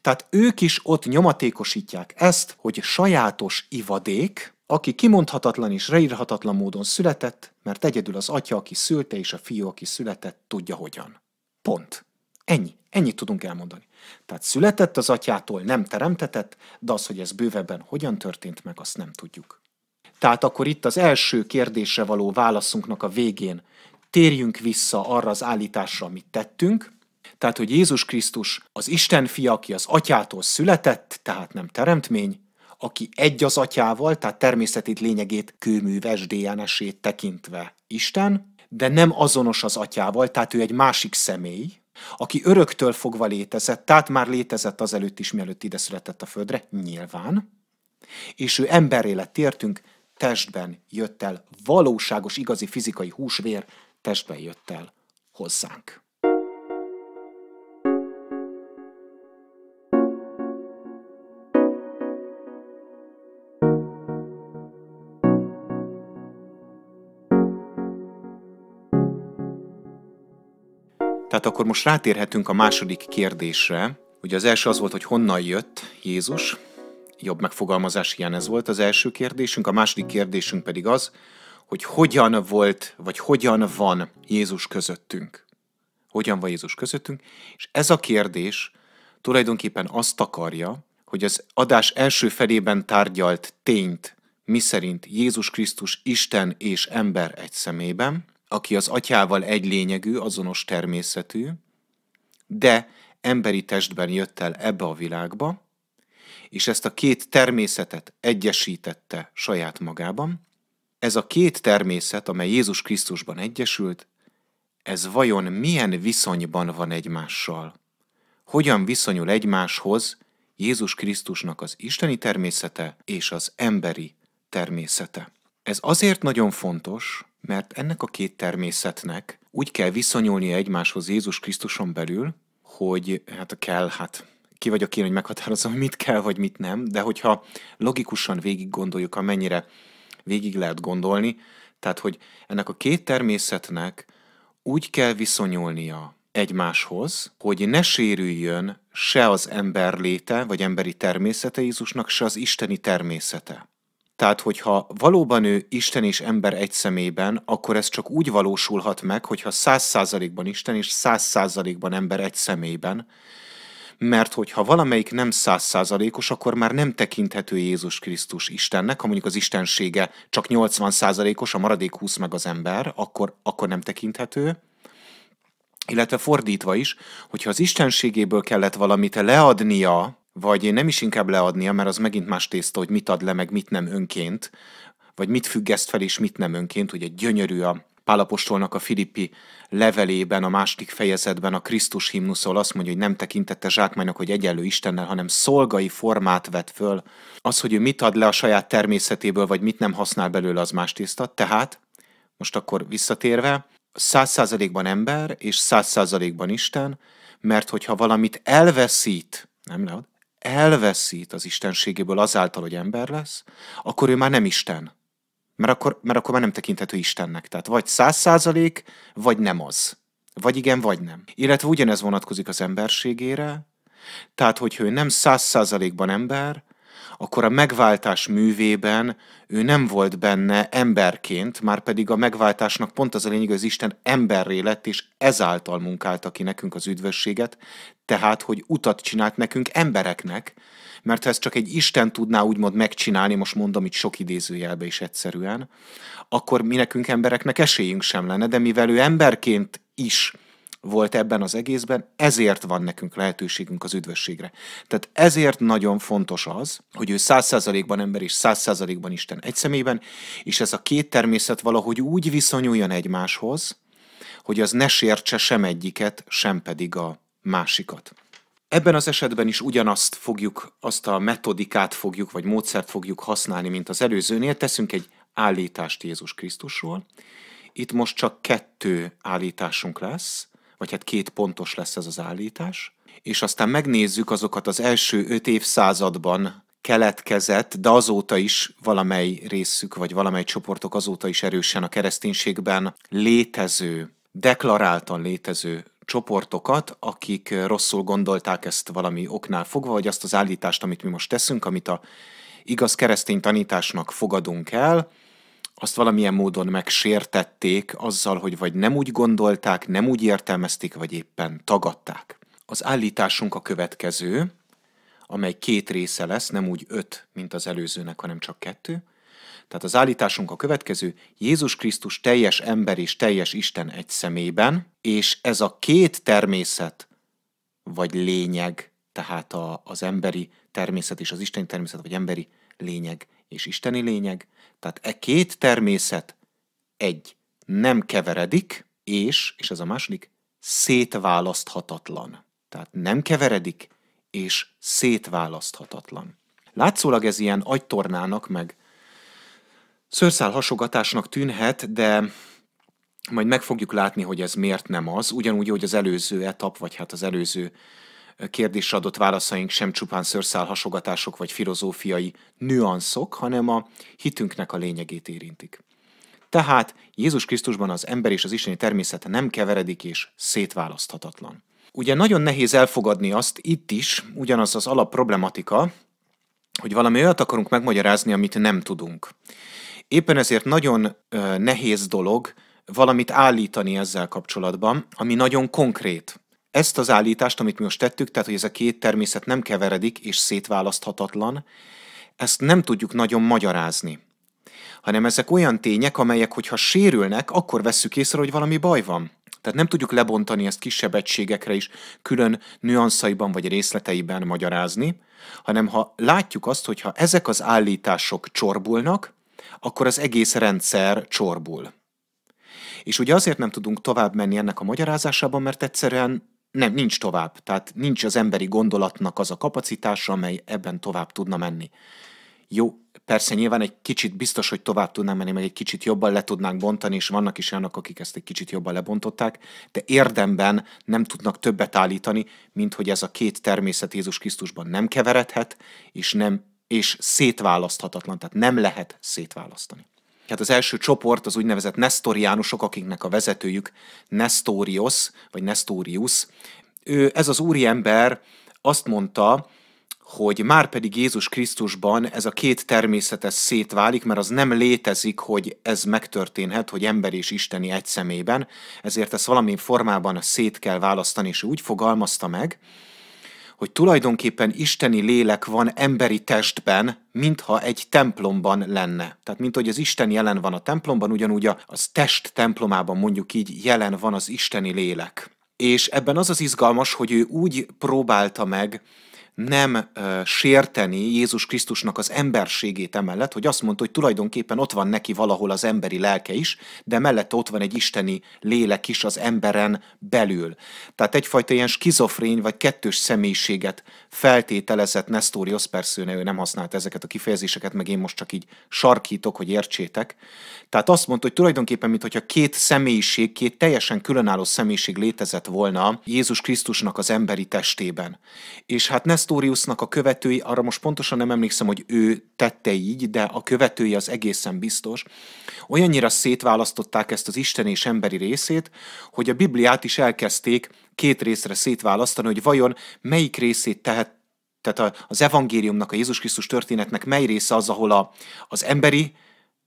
Tehát ők is ott nyomatékosítják ezt, hogy sajátos ivadék, aki kimondhatatlan és reírhatatlan módon született, mert egyedül az atya, aki szülte, és a fiú, aki született, tudja hogyan. Pont. Ennyi. Ennyit tudunk elmondani. Tehát született az atyától, nem teremtetett, de az, hogy ez bővebben hogyan történt meg, azt nem tudjuk. Tehát akkor itt az első kérdésre való válaszunknak a végén térjünk vissza arra az állításra, amit tettünk, tehát hogy Jézus Krisztus az Isten fia, aki az atyától született, tehát nem teremtmény, aki egy az atyával, tehát természetét lényegét kőműves DNS-ét tekintve Isten, de nem azonos az atyával, tehát ő egy másik személy, aki öröktől fogva létezett, tehát már létezett azelőtt is, mielőtt ide született a földre, nyilván, és ő emberré lett értünk, testben jött el, valóságos, igazi fizikai húsvér testben jött el hozzánk. Tehát akkor most rátérhetünk a második kérdésre. Ugye az első az volt, hogy honnan jött Jézus, jobb megfogalmazás hiány ez volt az első kérdésünk, a második kérdésünk pedig az, hogy hogyan volt, vagy hogyan van Jézus közöttünk. Hogyan van Jézus közöttünk, és ez a kérdés tulajdonképpen azt akarja, hogy az adás első felében tárgyalt tényt, szerint Jézus Krisztus Isten és ember egy szemében, aki az atyával egy lényegű, azonos természetű, de emberi testben jött el ebbe a világba, és ezt a két természetet egyesítette saját magában, ez a két természet, amely Jézus Krisztusban egyesült, ez vajon milyen viszonyban van egymással? Hogyan viszonyul egymáshoz Jézus Krisztusnak az isteni természete és az emberi természete? Ez azért nagyon fontos, mert ennek a két természetnek úgy kell viszonyulnia egymáshoz Jézus Krisztuson belül, hogy hát kell, hát ki vagyok én, hogy meghatározom, hogy mit kell, vagy mit nem, de hogyha logikusan végig gondoljuk, amennyire végig lehet gondolni, tehát, hogy ennek a két természetnek úgy kell viszonyulnia egymáshoz, hogy ne sérüljön se az ember léte, vagy emberi természete Jézusnak, se az isteni természete. Tehát, hogyha valóban ő Isten és ember egy szemében, akkor ez csak úgy valósulhat meg, hogyha száz százalékban Isten és száz százalékban ember egy szemében, mert hogyha valamelyik nem százszázalékos, akkor már nem tekinthető Jézus Krisztus Istennek, ha mondjuk az istensége csak 80 százalékos, a maradék 20 meg az ember, akkor, akkor nem tekinthető, illetve fordítva is, hogyha az istenségéből kellett valamit leadnia, vagy nem is inkább leadnia, mert az megint más tészta, hogy mit ad le, meg mit nem önként, vagy mit függeszt fel, és mit nem önként, ugye gyönyörű a Pálapostolnak a Filippi levelében, a második fejezetben a Krisztus himnuszol azt mondja, hogy nem tekintette zsákmánynak, hogy egyenlő Istennel, hanem szolgai formát vett föl. Az, hogy ő mit ad le a saját természetéből, vagy mit nem használ belőle, az más tiszta. Tehát, most akkor visszatérve, száz százalékban ember, és száz százalékban Isten, mert hogyha valamit elveszít, nem lehet, elveszít az istenségéből azáltal, hogy ember lesz, akkor ő már nem Isten mert akkor, mert akkor már nem tekinthető Istennek. Tehát vagy száz százalék, vagy nem az. Vagy igen, vagy nem. Illetve ugyanez vonatkozik az emberségére, tehát, hogyha ő nem száz százalékban ember, akkor a megváltás művében ő nem volt benne emberként, már pedig a megváltásnak pont az a lényeg, hogy az Isten emberré lett, és ezáltal munkálta ki nekünk az üdvösséget, tehát, hogy utat csinált nekünk embereknek, mert ha ezt csak egy Isten tudná úgymond megcsinálni, most mondom itt sok idézőjelbe is egyszerűen, akkor mi nekünk embereknek esélyünk sem lenne, de mivel ő emberként is volt ebben az egészben, ezért van nekünk lehetőségünk az üdvösségre. Tehát ezért nagyon fontos az, hogy ő száz százalékban ember és száz százalékban Isten egy szemében, és ez a két természet valahogy úgy viszonyuljon egymáshoz, hogy az ne sértse sem egyiket, sem pedig a másikat. Ebben az esetben is ugyanazt fogjuk, azt a metodikát fogjuk, vagy módszert fogjuk használni, mint az előzőnél. Teszünk egy állítást Jézus Krisztusról. Itt most csak kettő állításunk lesz vagy hát két pontos lesz ez az állítás, és aztán megnézzük azokat az első öt évszázadban keletkezett, de azóta is valamely részük, vagy valamely csoportok azóta is erősen a kereszténységben létező, deklaráltan létező csoportokat, akik rosszul gondolták ezt valami oknál fogva, vagy azt az állítást, amit mi most teszünk, amit a igaz keresztény tanításnak fogadunk el, azt valamilyen módon megsértették azzal, hogy vagy nem úgy gondolták, nem úgy értelmezték, vagy éppen tagadták. Az állításunk a következő, amely két része lesz, nem úgy öt, mint az előzőnek, hanem csak kettő. Tehát az állításunk a következő, Jézus Krisztus teljes ember és teljes Isten egy szemében, és ez a két természet, vagy lényeg, tehát a, az emberi természet és az isteni természet, vagy emberi lényeg és isteni lényeg. Tehát e két természet egy nem keveredik, és, és ez a második, szétválaszthatatlan. Tehát nem keveredik, és szétválaszthatatlan. Látszólag ez ilyen agytornának, meg szőrszál hasogatásnak tűnhet, de majd meg fogjuk látni, hogy ez miért nem az, ugyanúgy, hogy az előző etap, vagy hát az előző kérdésre adott válaszaink sem csupán szörszál hasogatások vagy filozófiai nüanszok, hanem a hitünknek a lényegét érintik. Tehát Jézus Krisztusban az ember és az isteni természete nem keveredik és szétválaszthatatlan. Ugye nagyon nehéz elfogadni azt itt is, ugyanaz az alapproblematika, hogy valami olyat akarunk megmagyarázni, amit nem tudunk. Éppen ezért nagyon nehéz dolog valamit állítani ezzel kapcsolatban, ami nagyon konkrét. Ezt az állítást, amit mi most tettük, tehát hogy ez a két természet nem keveredik és szétválaszthatatlan, ezt nem tudjuk nagyon magyarázni. Hanem ezek olyan tények, amelyek, hogyha sérülnek, akkor vesszük észre, hogy valami baj van. Tehát nem tudjuk lebontani ezt kisebb egységekre is, külön nüanszaiban vagy részleteiben magyarázni, hanem ha látjuk azt, hogy ha ezek az állítások csorbulnak, akkor az egész rendszer csorbul. És ugye azért nem tudunk tovább menni ennek a magyarázásában, mert egyszerűen nem, nincs tovább. Tehát nincs az emberi gondolatnak az a kapacitása, amely ebben tovább tudna menni. Jó, persze nyilván egy kicsit biztos, hogy tovább tudnánk menni, meg egy kicsit jobban le tudnánk bontani, és vannak is olyanok, akik ezt egy kicsit jobban lebontották, de érdemben nem tudnak többet állítani, mint hogy ez a két természet Jézus Krisztusban nem keveredhet, és, nem, és szétválaszthatatlan, tehát nem lehet szétválasztani. Hát az első csoport az úgynevezett Nestoriánusok, akiknek a vezetőjük Nestorios, vagy Nestorius. Ő, ez az úriember azt mondta, hogy már pedig Jézus Krisztusban ez a két természetes szétválik, mert az nem létezik, hogy ez megtörténhet, hogy ember és isteni egy szemében, ezért ezt valamilyen formában szét kell választani, és úgy fogalmazta meg, hogy tulajdonképpen isteni lélek van emberi testben, mintha egy templomban lenne. Tehát mint hogy az Isten jelen van a templomban, ugyanúgy az test templomában mondjuk így jelen van az isteni lélek. És ebben az az izgalmas, hogy ő úgy próbálta meg nem ö, sérteni Jézus Krisztusnak az emberségét emellett, hogy azt mondta, hogy tulajdonképpen ott van neki valahol az emberi lelke is, de mellette ott van egy isteni lélek is az emberen belül. Tehát egyfajta ilyen skizofrén vagy kettős személyiséget feltételezett Nestorius, persze ő nem használt ezeket a kifejezéseket, meg én most csak így sarkítok, hogy értsétek. Tehát azt mondta, hogy tulajdonképpen, mintha két személyiség, két teljesen különálló személyiség létezett volna Jézus Krisztusnak az emberi testében. És hát Nestoriusnak a követői, arra most pontosan nem emlékszem, hogy ő tette így, de a követői az egészen biztos, olyannyira szétválasztották ezt az Isten és emberi részét, hogy a Bibliát is elkezdték két részre szétválasztani, hogy vajon melyik részét tehet, tehát az evangéliumnak, a Jézus Krisztus történetnek mely része az, ahol a, az emberi,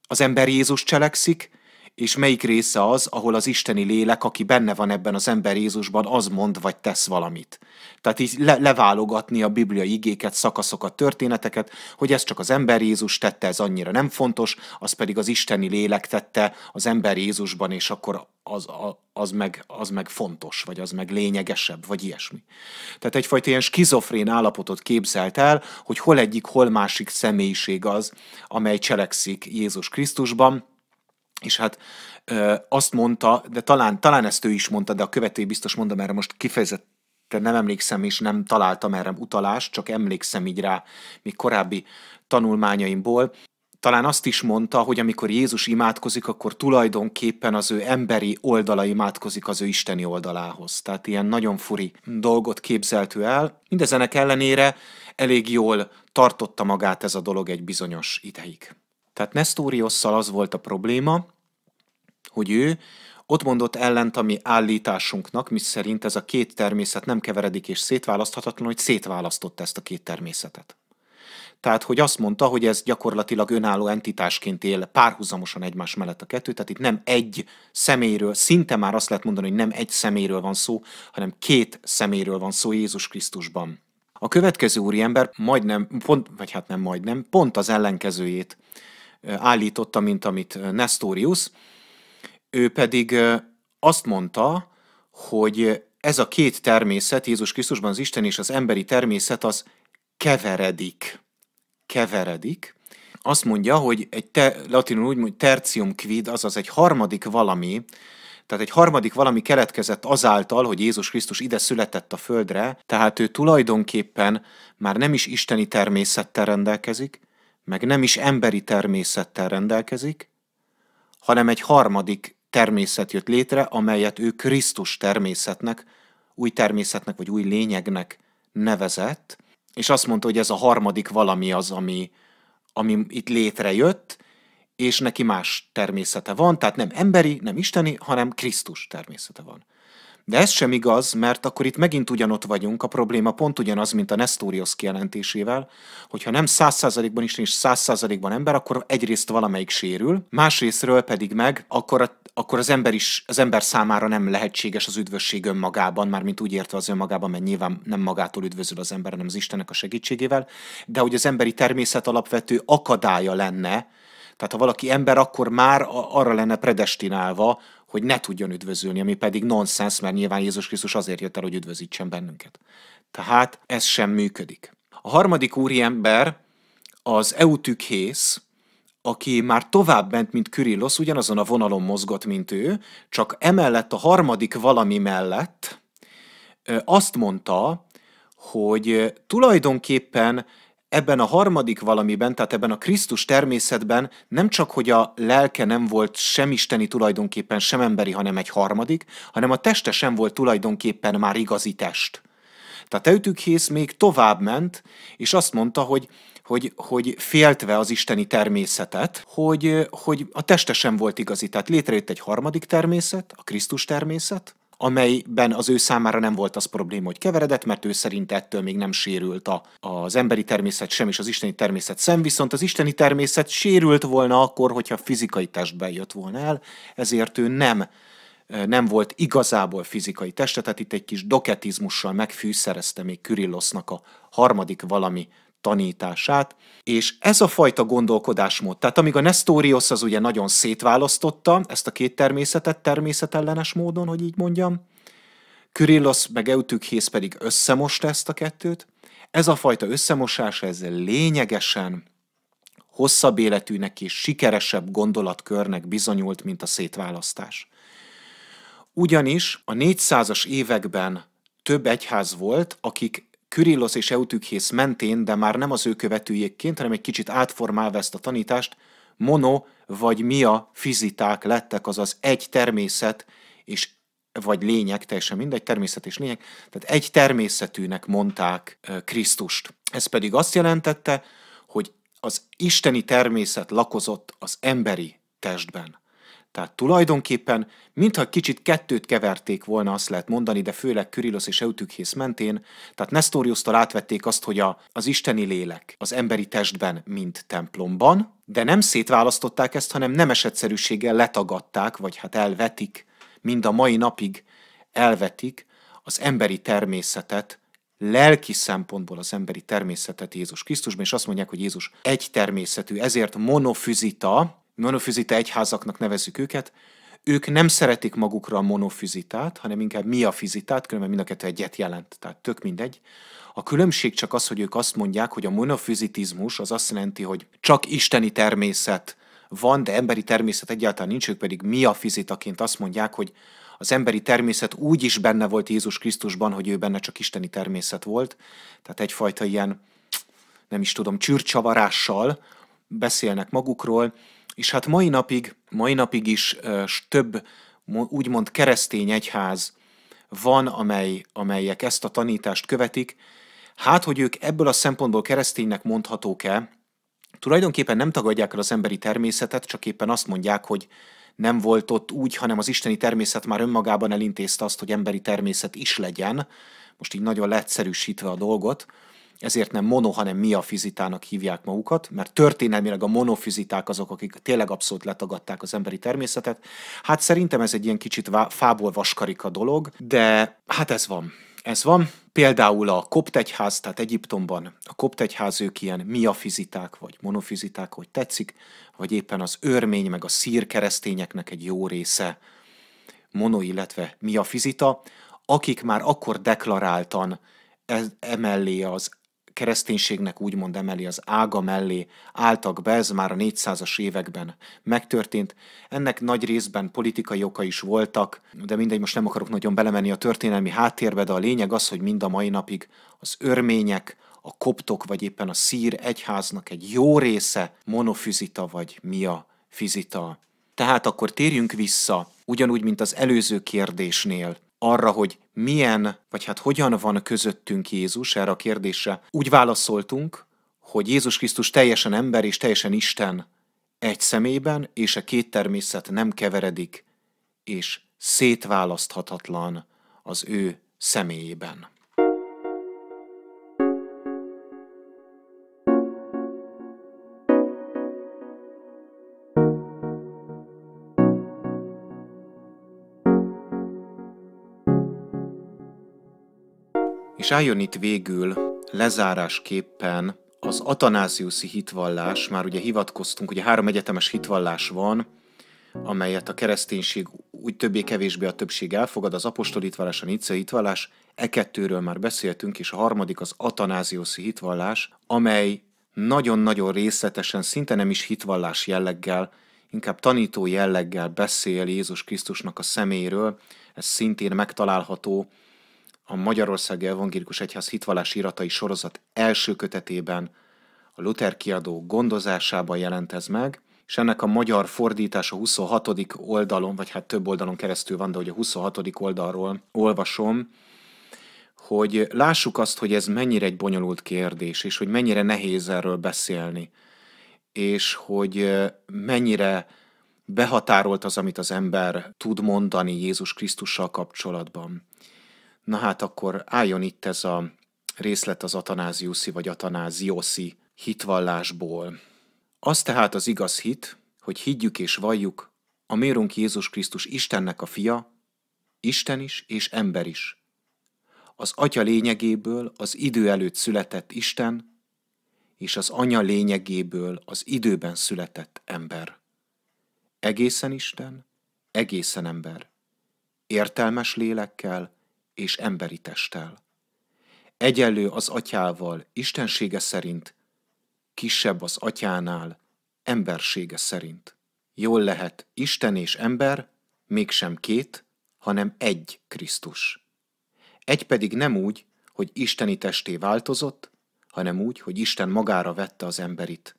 az ember Jézus cselekszik, és melyik része az, ahol az isteni lélek, aki benne van ebben az ember Jézusban, az mond vagy tesz valamit. Tehát így le- leválogatni a Biblia igéket, szakaszokat, történeteket, hogy ez csak az ember Jézus tette, ez annyira nem fontos, az pedig az isteni lélek tette az ember Jézusban, és akkor az, a, az, meg, az meg fontos, vagy az meg lényegesebb, vagy ilyesmi. Tehát egyfajta ilyen skizofrén állapotot képzelt el, hogy hol egyik, hol másik személyiség az, amely cselekszik Jézus Krisztusban, és hát ö, azt mondta, de talán, talán ezt ő is mondta, de a követő biztos mondom erre most de nem emlékszem, és nem találtam erre utalást, csak emlékszem így rá még korábbi tanulmányaimból. Talán azt is mondta, hogy amikor Jézus imádkozik, akkor tulajdonképpen az ő emberi oldala imádkozik az ő isteni oldalához. Tehát ilyen nagyon furi dolgot képzelt ő el. Mindezenek ellenére elég jól tartotta magát ez a dolog egy bizonyos ideig. Tehát Nestoriosszal az volt a probléma, hogy ő ott mondott ellent a mi állításunknak, mi szerint ez a két természet nem keveredik és szétválaszthatatlan, hogy szétválasztott ezt a két természetet. Tehát, hogy azt mondta, hogy ez gyakorlatilag önálló entitásként él párhuzamosan egymás mellett a kettő, tehát itt nem egy szeméről, szinte már azt lehet mondani, hogy nem egy szeméről van szó, hanem két szeméről van szó Jézus Krisztusban. A következő úriember majdnem, pont, vagy hát nem majdnem, pont az ellenkezőjét állította, mint amit Nestorius, ő pedig azt mondta, hogy ez a két természet, Jézus Krisztusban az Isten és az emberi természet, az keveredik. Keveredik. Azt mondja, hogy egy te, latinul úgy mondja, tercium quid, azaz egy harmadik valami, tehát egy harmadik valami keletkezett azáltal, hogy Jézus Krisztus ide született a földre, tehát ő tulajdonképpen már nem is isteni természettel rendelkezik, meg nem is emberi természettel rendelkezik, hanem egy harmadik természet jött létre, amelyet ő Krisztus természetnek, új természetnek vagy új lényegnek nevezett, és azt mondta, hogy ez a harmadik valami az, ami, ami itt létrejött, és neki más természete van, tehát nem emberi, nem isteni, hanem Krisztus természete van. De ez sem igaz, mert akkor itt megint ugyanott vagyunk, a probléma pont ugyanaz, mint a Nestorius kijelentésével, hogyha nem száz százalékban is, és száz százalékban ember, akkor egyrészt valamelyik sérül, másrésztről pedig meg, akkor a akkor az ember is, az ember számára nem lehetséges az üdvösség önmagában, mint úgy értve az önmagában, mert nyilván nem magától üdvözül az ember, hanem az Istennek a segítségével, de hogy az emberi természet alapvető akadálya lenne, tehát ha valaki ember, akkor már arra lenne predestinálva, hogy ne tudjon üdvözülni, ami pedig nonsens, mert nyilván Jézus Krisztus azért jött el, hogy üdvözítsen bennünket. Tehát ez sem működik. A harmadik úriember az eutükhész, aki már tovább ment, mint Kyrillos, ugyanazon a vonalon mozgott, mint ő, csak emellett a harmadik valami mellett azt mondta, hogy tulajdonképpen ebben a harmadik valamiben, tehát ebben a Krisztus természetben nem csak, hogy a lelke nem volt sem isteni tulajdonképpen, sem emberi, hanem egy harmadik, hanem a teste sem volt tulajdonképpen már igazi test. Tehát Eutükhész még tovább ment, és azt mondta, hogy hogy, hogy féltve az isteni természetet, hogy, hogy a teste sem volt igazi. Tehát létrejött egy harmadik természet, a Krisztus természet, amelyben az ő számára nem volt az probléma, hogy keveredett, mert ő szerint ettől még nem sérült a, az emberi természet sem, és az isteni természet sem, viszont az isteni természet sérült volna akkor, hogyha fizikai testben jött volna el, ezért ő nem nem volt igazából fizikai teste, tehát itt egy kis doketizmussal megfűszerezte még Kürillosznak a harmadik valami tanítását, és ez a fajta gondolkodásmód, tehát amíg a Nestorius az ugye nagyon szétválasztotta ezt a két természetet természetellenes módon, hogy így mondjam, Kyrillos meg Eutükhész pedig összemosta ezt a kettőt, ez a fajta összemosás ez lényegesen hosszabb életűnek és sikeresebb gondolatkörnek bizonyult, mint a szétválasztás. Ugyanis a 400-as években több egyház volt, akik Kürillosz és Eutükhész mentén, de már nem az ő követőjékként, hanem egy kicsit átformálva ezt a tanítást, mono vagy mia fiziták lettek, azaz egy természet és vagy lények, teljesen mindegy, természet és lények, tehát egy természetűnek mondták Krisztust. Ez pedig azt jelentette, hogy az isteni természet lakozott az emberi testben. Tehát tulajdonképpen, mintha kicsit kettőt keverték volna, azt lehet mondani, de főleg Kürilosz és Eutükhész mentén, tehát Nestoriusztal átvették azt, hogy a, az isteni lélek az emberi testben, mint templomban, de nem szétválasztották ezt, hanem nemes egyszerűséggel letagadták, vagy hát elvetik, mind a mai napig elvetik az emberi természetet, lelki szempontból az emberi természetet Jézus Krisztusban, és azt mondják, hogy Jézus egy természetű, ezért monofizita, monofizita egyházaknak nevezzük őket, ők nem szeretik magukra a monofizitát, hanem inkább miafizitát, különben mind a kettő egyet jelent, tehát tök mindegy. A különbség csak az, hogy ők azt mondják, hogy a monofizitizmus az azt jelenti, hogy csak isteni természet van, de emberi természet egyáltalán nincs, ők pedig miafizitaként azt mondják, hogy az emberi természet úgy is benne volt Jézus Krisztusban, hogy ő benne csak isteni természet volt, tehát egyfajta ilyen, nem is tudom, csürcsavarással beszélnek magukról, és hát mai napig, mai napig is több úgymond keresztény egyház van, amely, amelyek ezt a tanítást követik. Hát, hogy ők ebből a szempontból kereszténynek mondhatók-e, tulajdonképpen nem tagadják el az emberi természetet, csak éppen azt mondják, hogy nem volt ott úgy, hanem az isteni természet már önmagában elintézte azt, hogy emberi természet is legyen, most így nagyon leegyszerűsítve a dolgot, ezért nem mono, hanem miafizitának hívják magukat, mert történelmileg a monofiziták azok, akik tényleg abszolút letagadták az emberi természetet. Hát szerintem ez egy ilyen kicsit fából vaskarika dolog, de hát ez van. Ez van. Például a koptegyház, tehát Egyiptomban a koptegyház ők ilyen miafiziták, vagy monofiziták, hogy tetszik, vagy éppen az örmény, meg a szír keresztényeknek egy jó része mono, illetve miafizita, akik már akkor deklaráltan e- emellé az kereszténységnek úgymond emeli az ága mellé álltak be, ez már a 400-as években megtörtént. Ennek nagy részben politikai oka is voltak, de mindegy, most nem akarok nagyon belemenni a történelmi háttérbe, de a lényeg az, hogy mind a mai napig az örmények, a koptok vagy éppen a szír egyháznak egy jó része monofizita vagy mia fizita. Tehát akkor térjünk vissza, ugyanúgy, mint az előző kérdésnél, arra, hogy milyen, vagy hát hogyan van közöttünk Jézus, erre a kérdésre úgy válaszoltunk, hogy Jézus Krisztus teljesen ember és teljesen Isten egy szemében, és a két természet nem keveredik, és szétválaszthatatlan az ő személyében. És álljon itt végül lezárásképpen az atanáziuszi hitvallás, már ugye hivatkoztunk, ugye három egyetemes hitvallás van, amelyet a kereszténység úgy többé-kevésbé a többség elfogad, az hitvallás, a nicei hitvallás, e kettőről már beszéltünk, és a harmadik az atanáziuszi hitvallás, amely nagyon-nagyon részletesen, szinte nem is hitvallás jelleggel, inkább tanító jelleggel beszél Jézus Krisztusnak a szeméről, ez szintén megtalálható a Magyarországi Evangélikus Egyház hitvallás iratai sorozat első kötetében a Luther kiadó gondozásában jelent ez meg, és ennek a magyar fordítása 26. oldalon, vagy hát több oldalon keresztül van, de hogy a 26. oldalról olvasom, hogy lássuk azt, hogy ez mennyire egy bonyolult kérdés, és hogy mennyire nehéz erről beszélni, és hogy mennyire behatárolt az, amit az ember tud mondani Jézus Krisztussal kapcsolatban na hát akkor álljon itt ez a részlet az atanáziuszi vagy atanázioszi hitvallásból. Az tehát az igaz hit, hogy higgyük és valljuk, a mérunk Jézus Krisztus Istennek a fia, Isten is és ember is. Az atya lényegéből az idő előtt született Isten, és az anya lényegéből az időben született ember. Egészen Isten, egészen ember. Értelmes lélekkel, és emberi testtel. Egyenlő az atyával, istensége szerint, kisebb az atyánál, embersége szerint. Jól lehet, Isten és ember, mégsem két, hanem egy Krisztus. Egy pedig nem úgy, hogy isteni testé változott, hanem úgy, hogy Isten magára vette az emberit.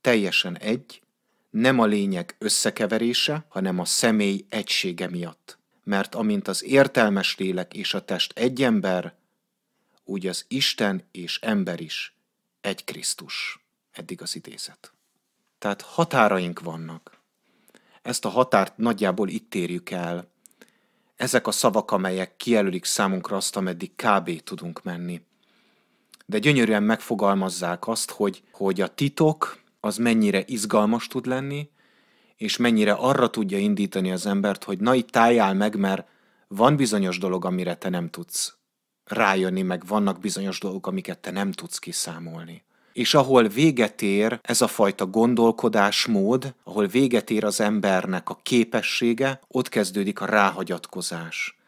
Teljesen egy, nem a lényeg összekeverése, hanem a személy egysége miatt mert amint az értelmes lélek és a test egy ember, úgy az Isten és ember is egy Krisztus. Eddig az idézet. Tehát határaink vannak. Ezt a határt nagyjából itt érjük el. Ezek a szavak, amelyek kijelölik számunkra azt, ameddig kb. tudunk menni. De gyönyörűen megfogalmazzák azt, hogy, hogy a titok az mennyire izgalmas tud lenni, és mennyire arra tudja indítani az embert, hogy na itt álljál meg, mert van bizonyos dolog, amire te nem tudsz rájönni, meg vannak bizonyos dolgok, amiket te nem tudsz kiszámolni. És ahol véget ér ez a fajta gondolkodásmód, ahol véget ér az embernek a képessége, ott kezdődik a ráhagyatkozás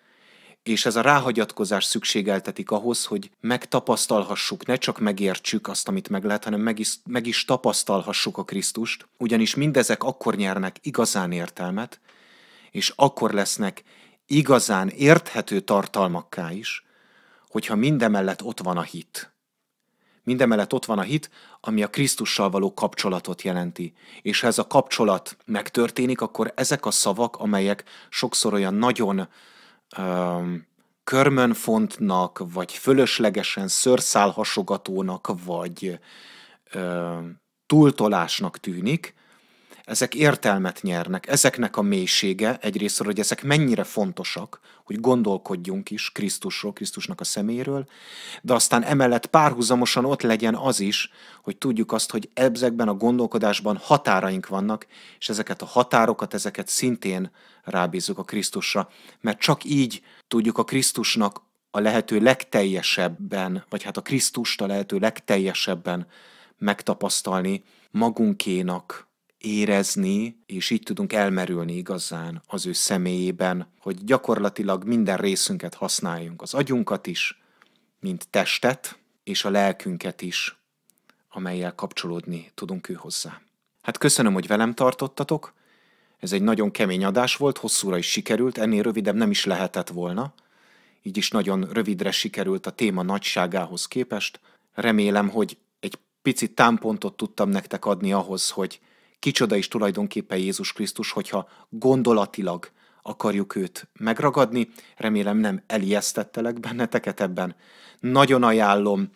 és ez a ráhagyatkozás szükségeltetik ahhoz, hogy megtapasztalhassuk, ne csak megértsük azt, amit meg lehet, hanem meg is, meg is tapasztalhassuk a Krisztust, ugyanis mindezek akkor nyernek igazán értelmet, és akkor lesznek igazán érthető tartalmakká is, hogyha mindemellett ott van a hit. Mindemellett ott van a hit, ami a Krisztussal való kapcsolatot jelenti. És ha ez a kapcsolat megtörténik, akkor ezek a szavak, amelyek sokszor olyan nagyon um, körmönfontnak, vagy fölöslegesen szörszálhasogatónak vagy um, túltolásnak tűnik, ezek értelmet nyernek. Ezeknek a mélysége egyrészt, hogy ezek mennyire fontosak, hogy gondolkodjunk is Krisztusról, Krisztusnak a szeméről, de aztán emellett párhuzamosan ott legyen az is, hogy tudjuk azt, hogy ezekben a gondolkodásban határaink vannak, és ezeket a határokat, ezeket szintén rábízzuk a Krisztusra, mert csak így tudjuk a Krisztusnak a lehető legteljesebben, vagy hát a Krisztust a lehető legteljesebben megtapasztalni magunkénak érezni, és így tudunk elmerülni igazán az ő személyében, hogy gyakorlatilag minden részünket használjunk, az agyunkat is, mint testet, és a lelkünket is, amelyel kapcsolódni tudunk ő hozzá. Hát köszönöm, hogy velem tartottatok, ez egy nagyon kemény adás volt, hosszúra is sikerült, ennél rövidebb nem is lehetett volna, így is nagyon rövidre sikerült a téma nagyságához képest. Remélem, hogy egy picit támpontot tudtam nektek adni ahhoz, hogy Kicsoda is tulajdonképpen Jézus Krisztus, hogyha gondolatilag akarjuk őt megragadni. Remélem nem elijesztettelek benneteket ebben. Nagyon ajánlom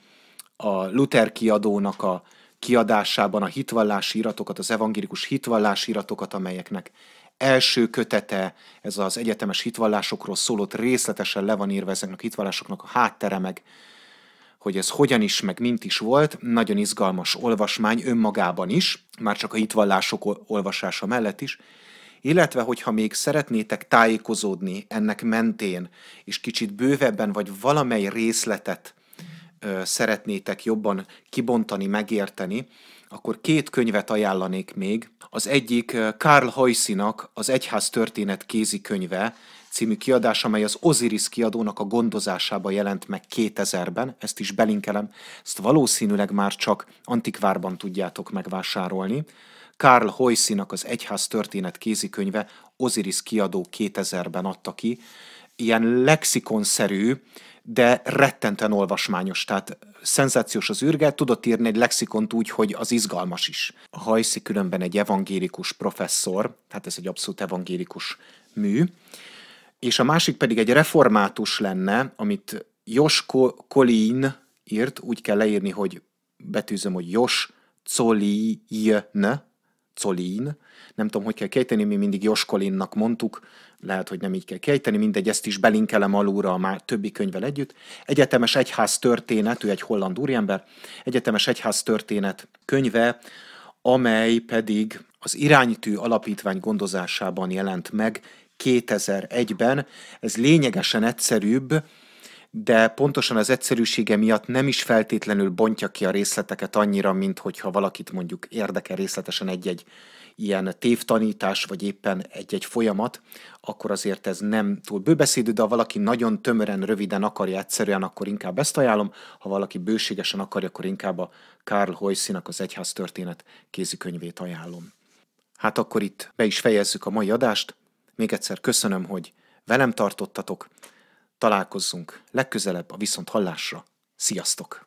a Luther kiadónak a kiadásában a hitvallási iratokat, az evangélikus hitvallási iratokat, amelyeknek első kötete, ez az egyetemes hitvallásokról szólott, részletesen le van írva ezeknek a hitvallásoknak a háttere meg hogy ez hogyan is, meg mint is volt, nagyon izgalmas olvasmány önmagában is, már csak a hitvallások olvasása mellett is, illetve hogyha még szeretnétek tájékozódni ennek mentén, és kicsit bővebben, vagy valamely részletet ö, szeretnétek jobban kibontani, megérteni, akkor két könyvet ajánlanék még. Az egyik Karl Hajszinak az Egyház történet kézikönyve, című kiadás, amely az Osiris kiadónak a gondozásába jelent meg 2000-ben, ezt is belinkelem, ezt valószínűleg már csak antikvárban tudjátok megvásárolni. Karl Hoysinak az Egyház történet kézikönyve Osiris kiadó 2000-ben adta ki, ilyen lexikonszerű, de rettenten olvasmányos, tehát szenzációs az űrge, tudott írni egy lexikont úgy, hogy az izgalmas is. A Hajszi különben egy evangélikus professzor, tehát ez egy abszolút evangélikus mű, és a másik pedig egy református lenne, amit Josko Colin írt, úgy kell leírni, hogy betűzöm, hogy Jos Colin, Colin, nem tudom, hogy kell kejteni, mi mindig Joskolinnak mondtuk, lehet, hogy nem így kell kejteni, mindegy, ezt is belinkelem alulra a már többi könyvel együtt. Egyetemes egyház történet, ő egy holland úriember, egyetemes egyház történet könyve, amely pedig az iránytű alapítvány gondozásában jelent meg 2001-ben. Ez lényegesen egyszerűbb, de pontosan az egyszerűsége miatt nem is feltétlenül bontja ki a részleteket annyira, mint hogyha valakit mondjuk érdekel részletesen egy-egy ilyen tévtanítás, vagy éppen egy-egy folyamat, akkor azért ez nem túl bőbeszédű, de ha valaki nagyon tömören, röviden akarja egyszerűen, akkor inkább ezt ajánlom, ha valaki bőségesen akarja, akkor inkább a Karl Heussinak az Egyház történet kézikönyvét ajánlom. Hát akkor itt be is fejezzük a mai adást, még egyszer köszönöm, hogy velem tartottatok. Találkozzunk legközelebb a Viszont Hallásra. Sziasztok!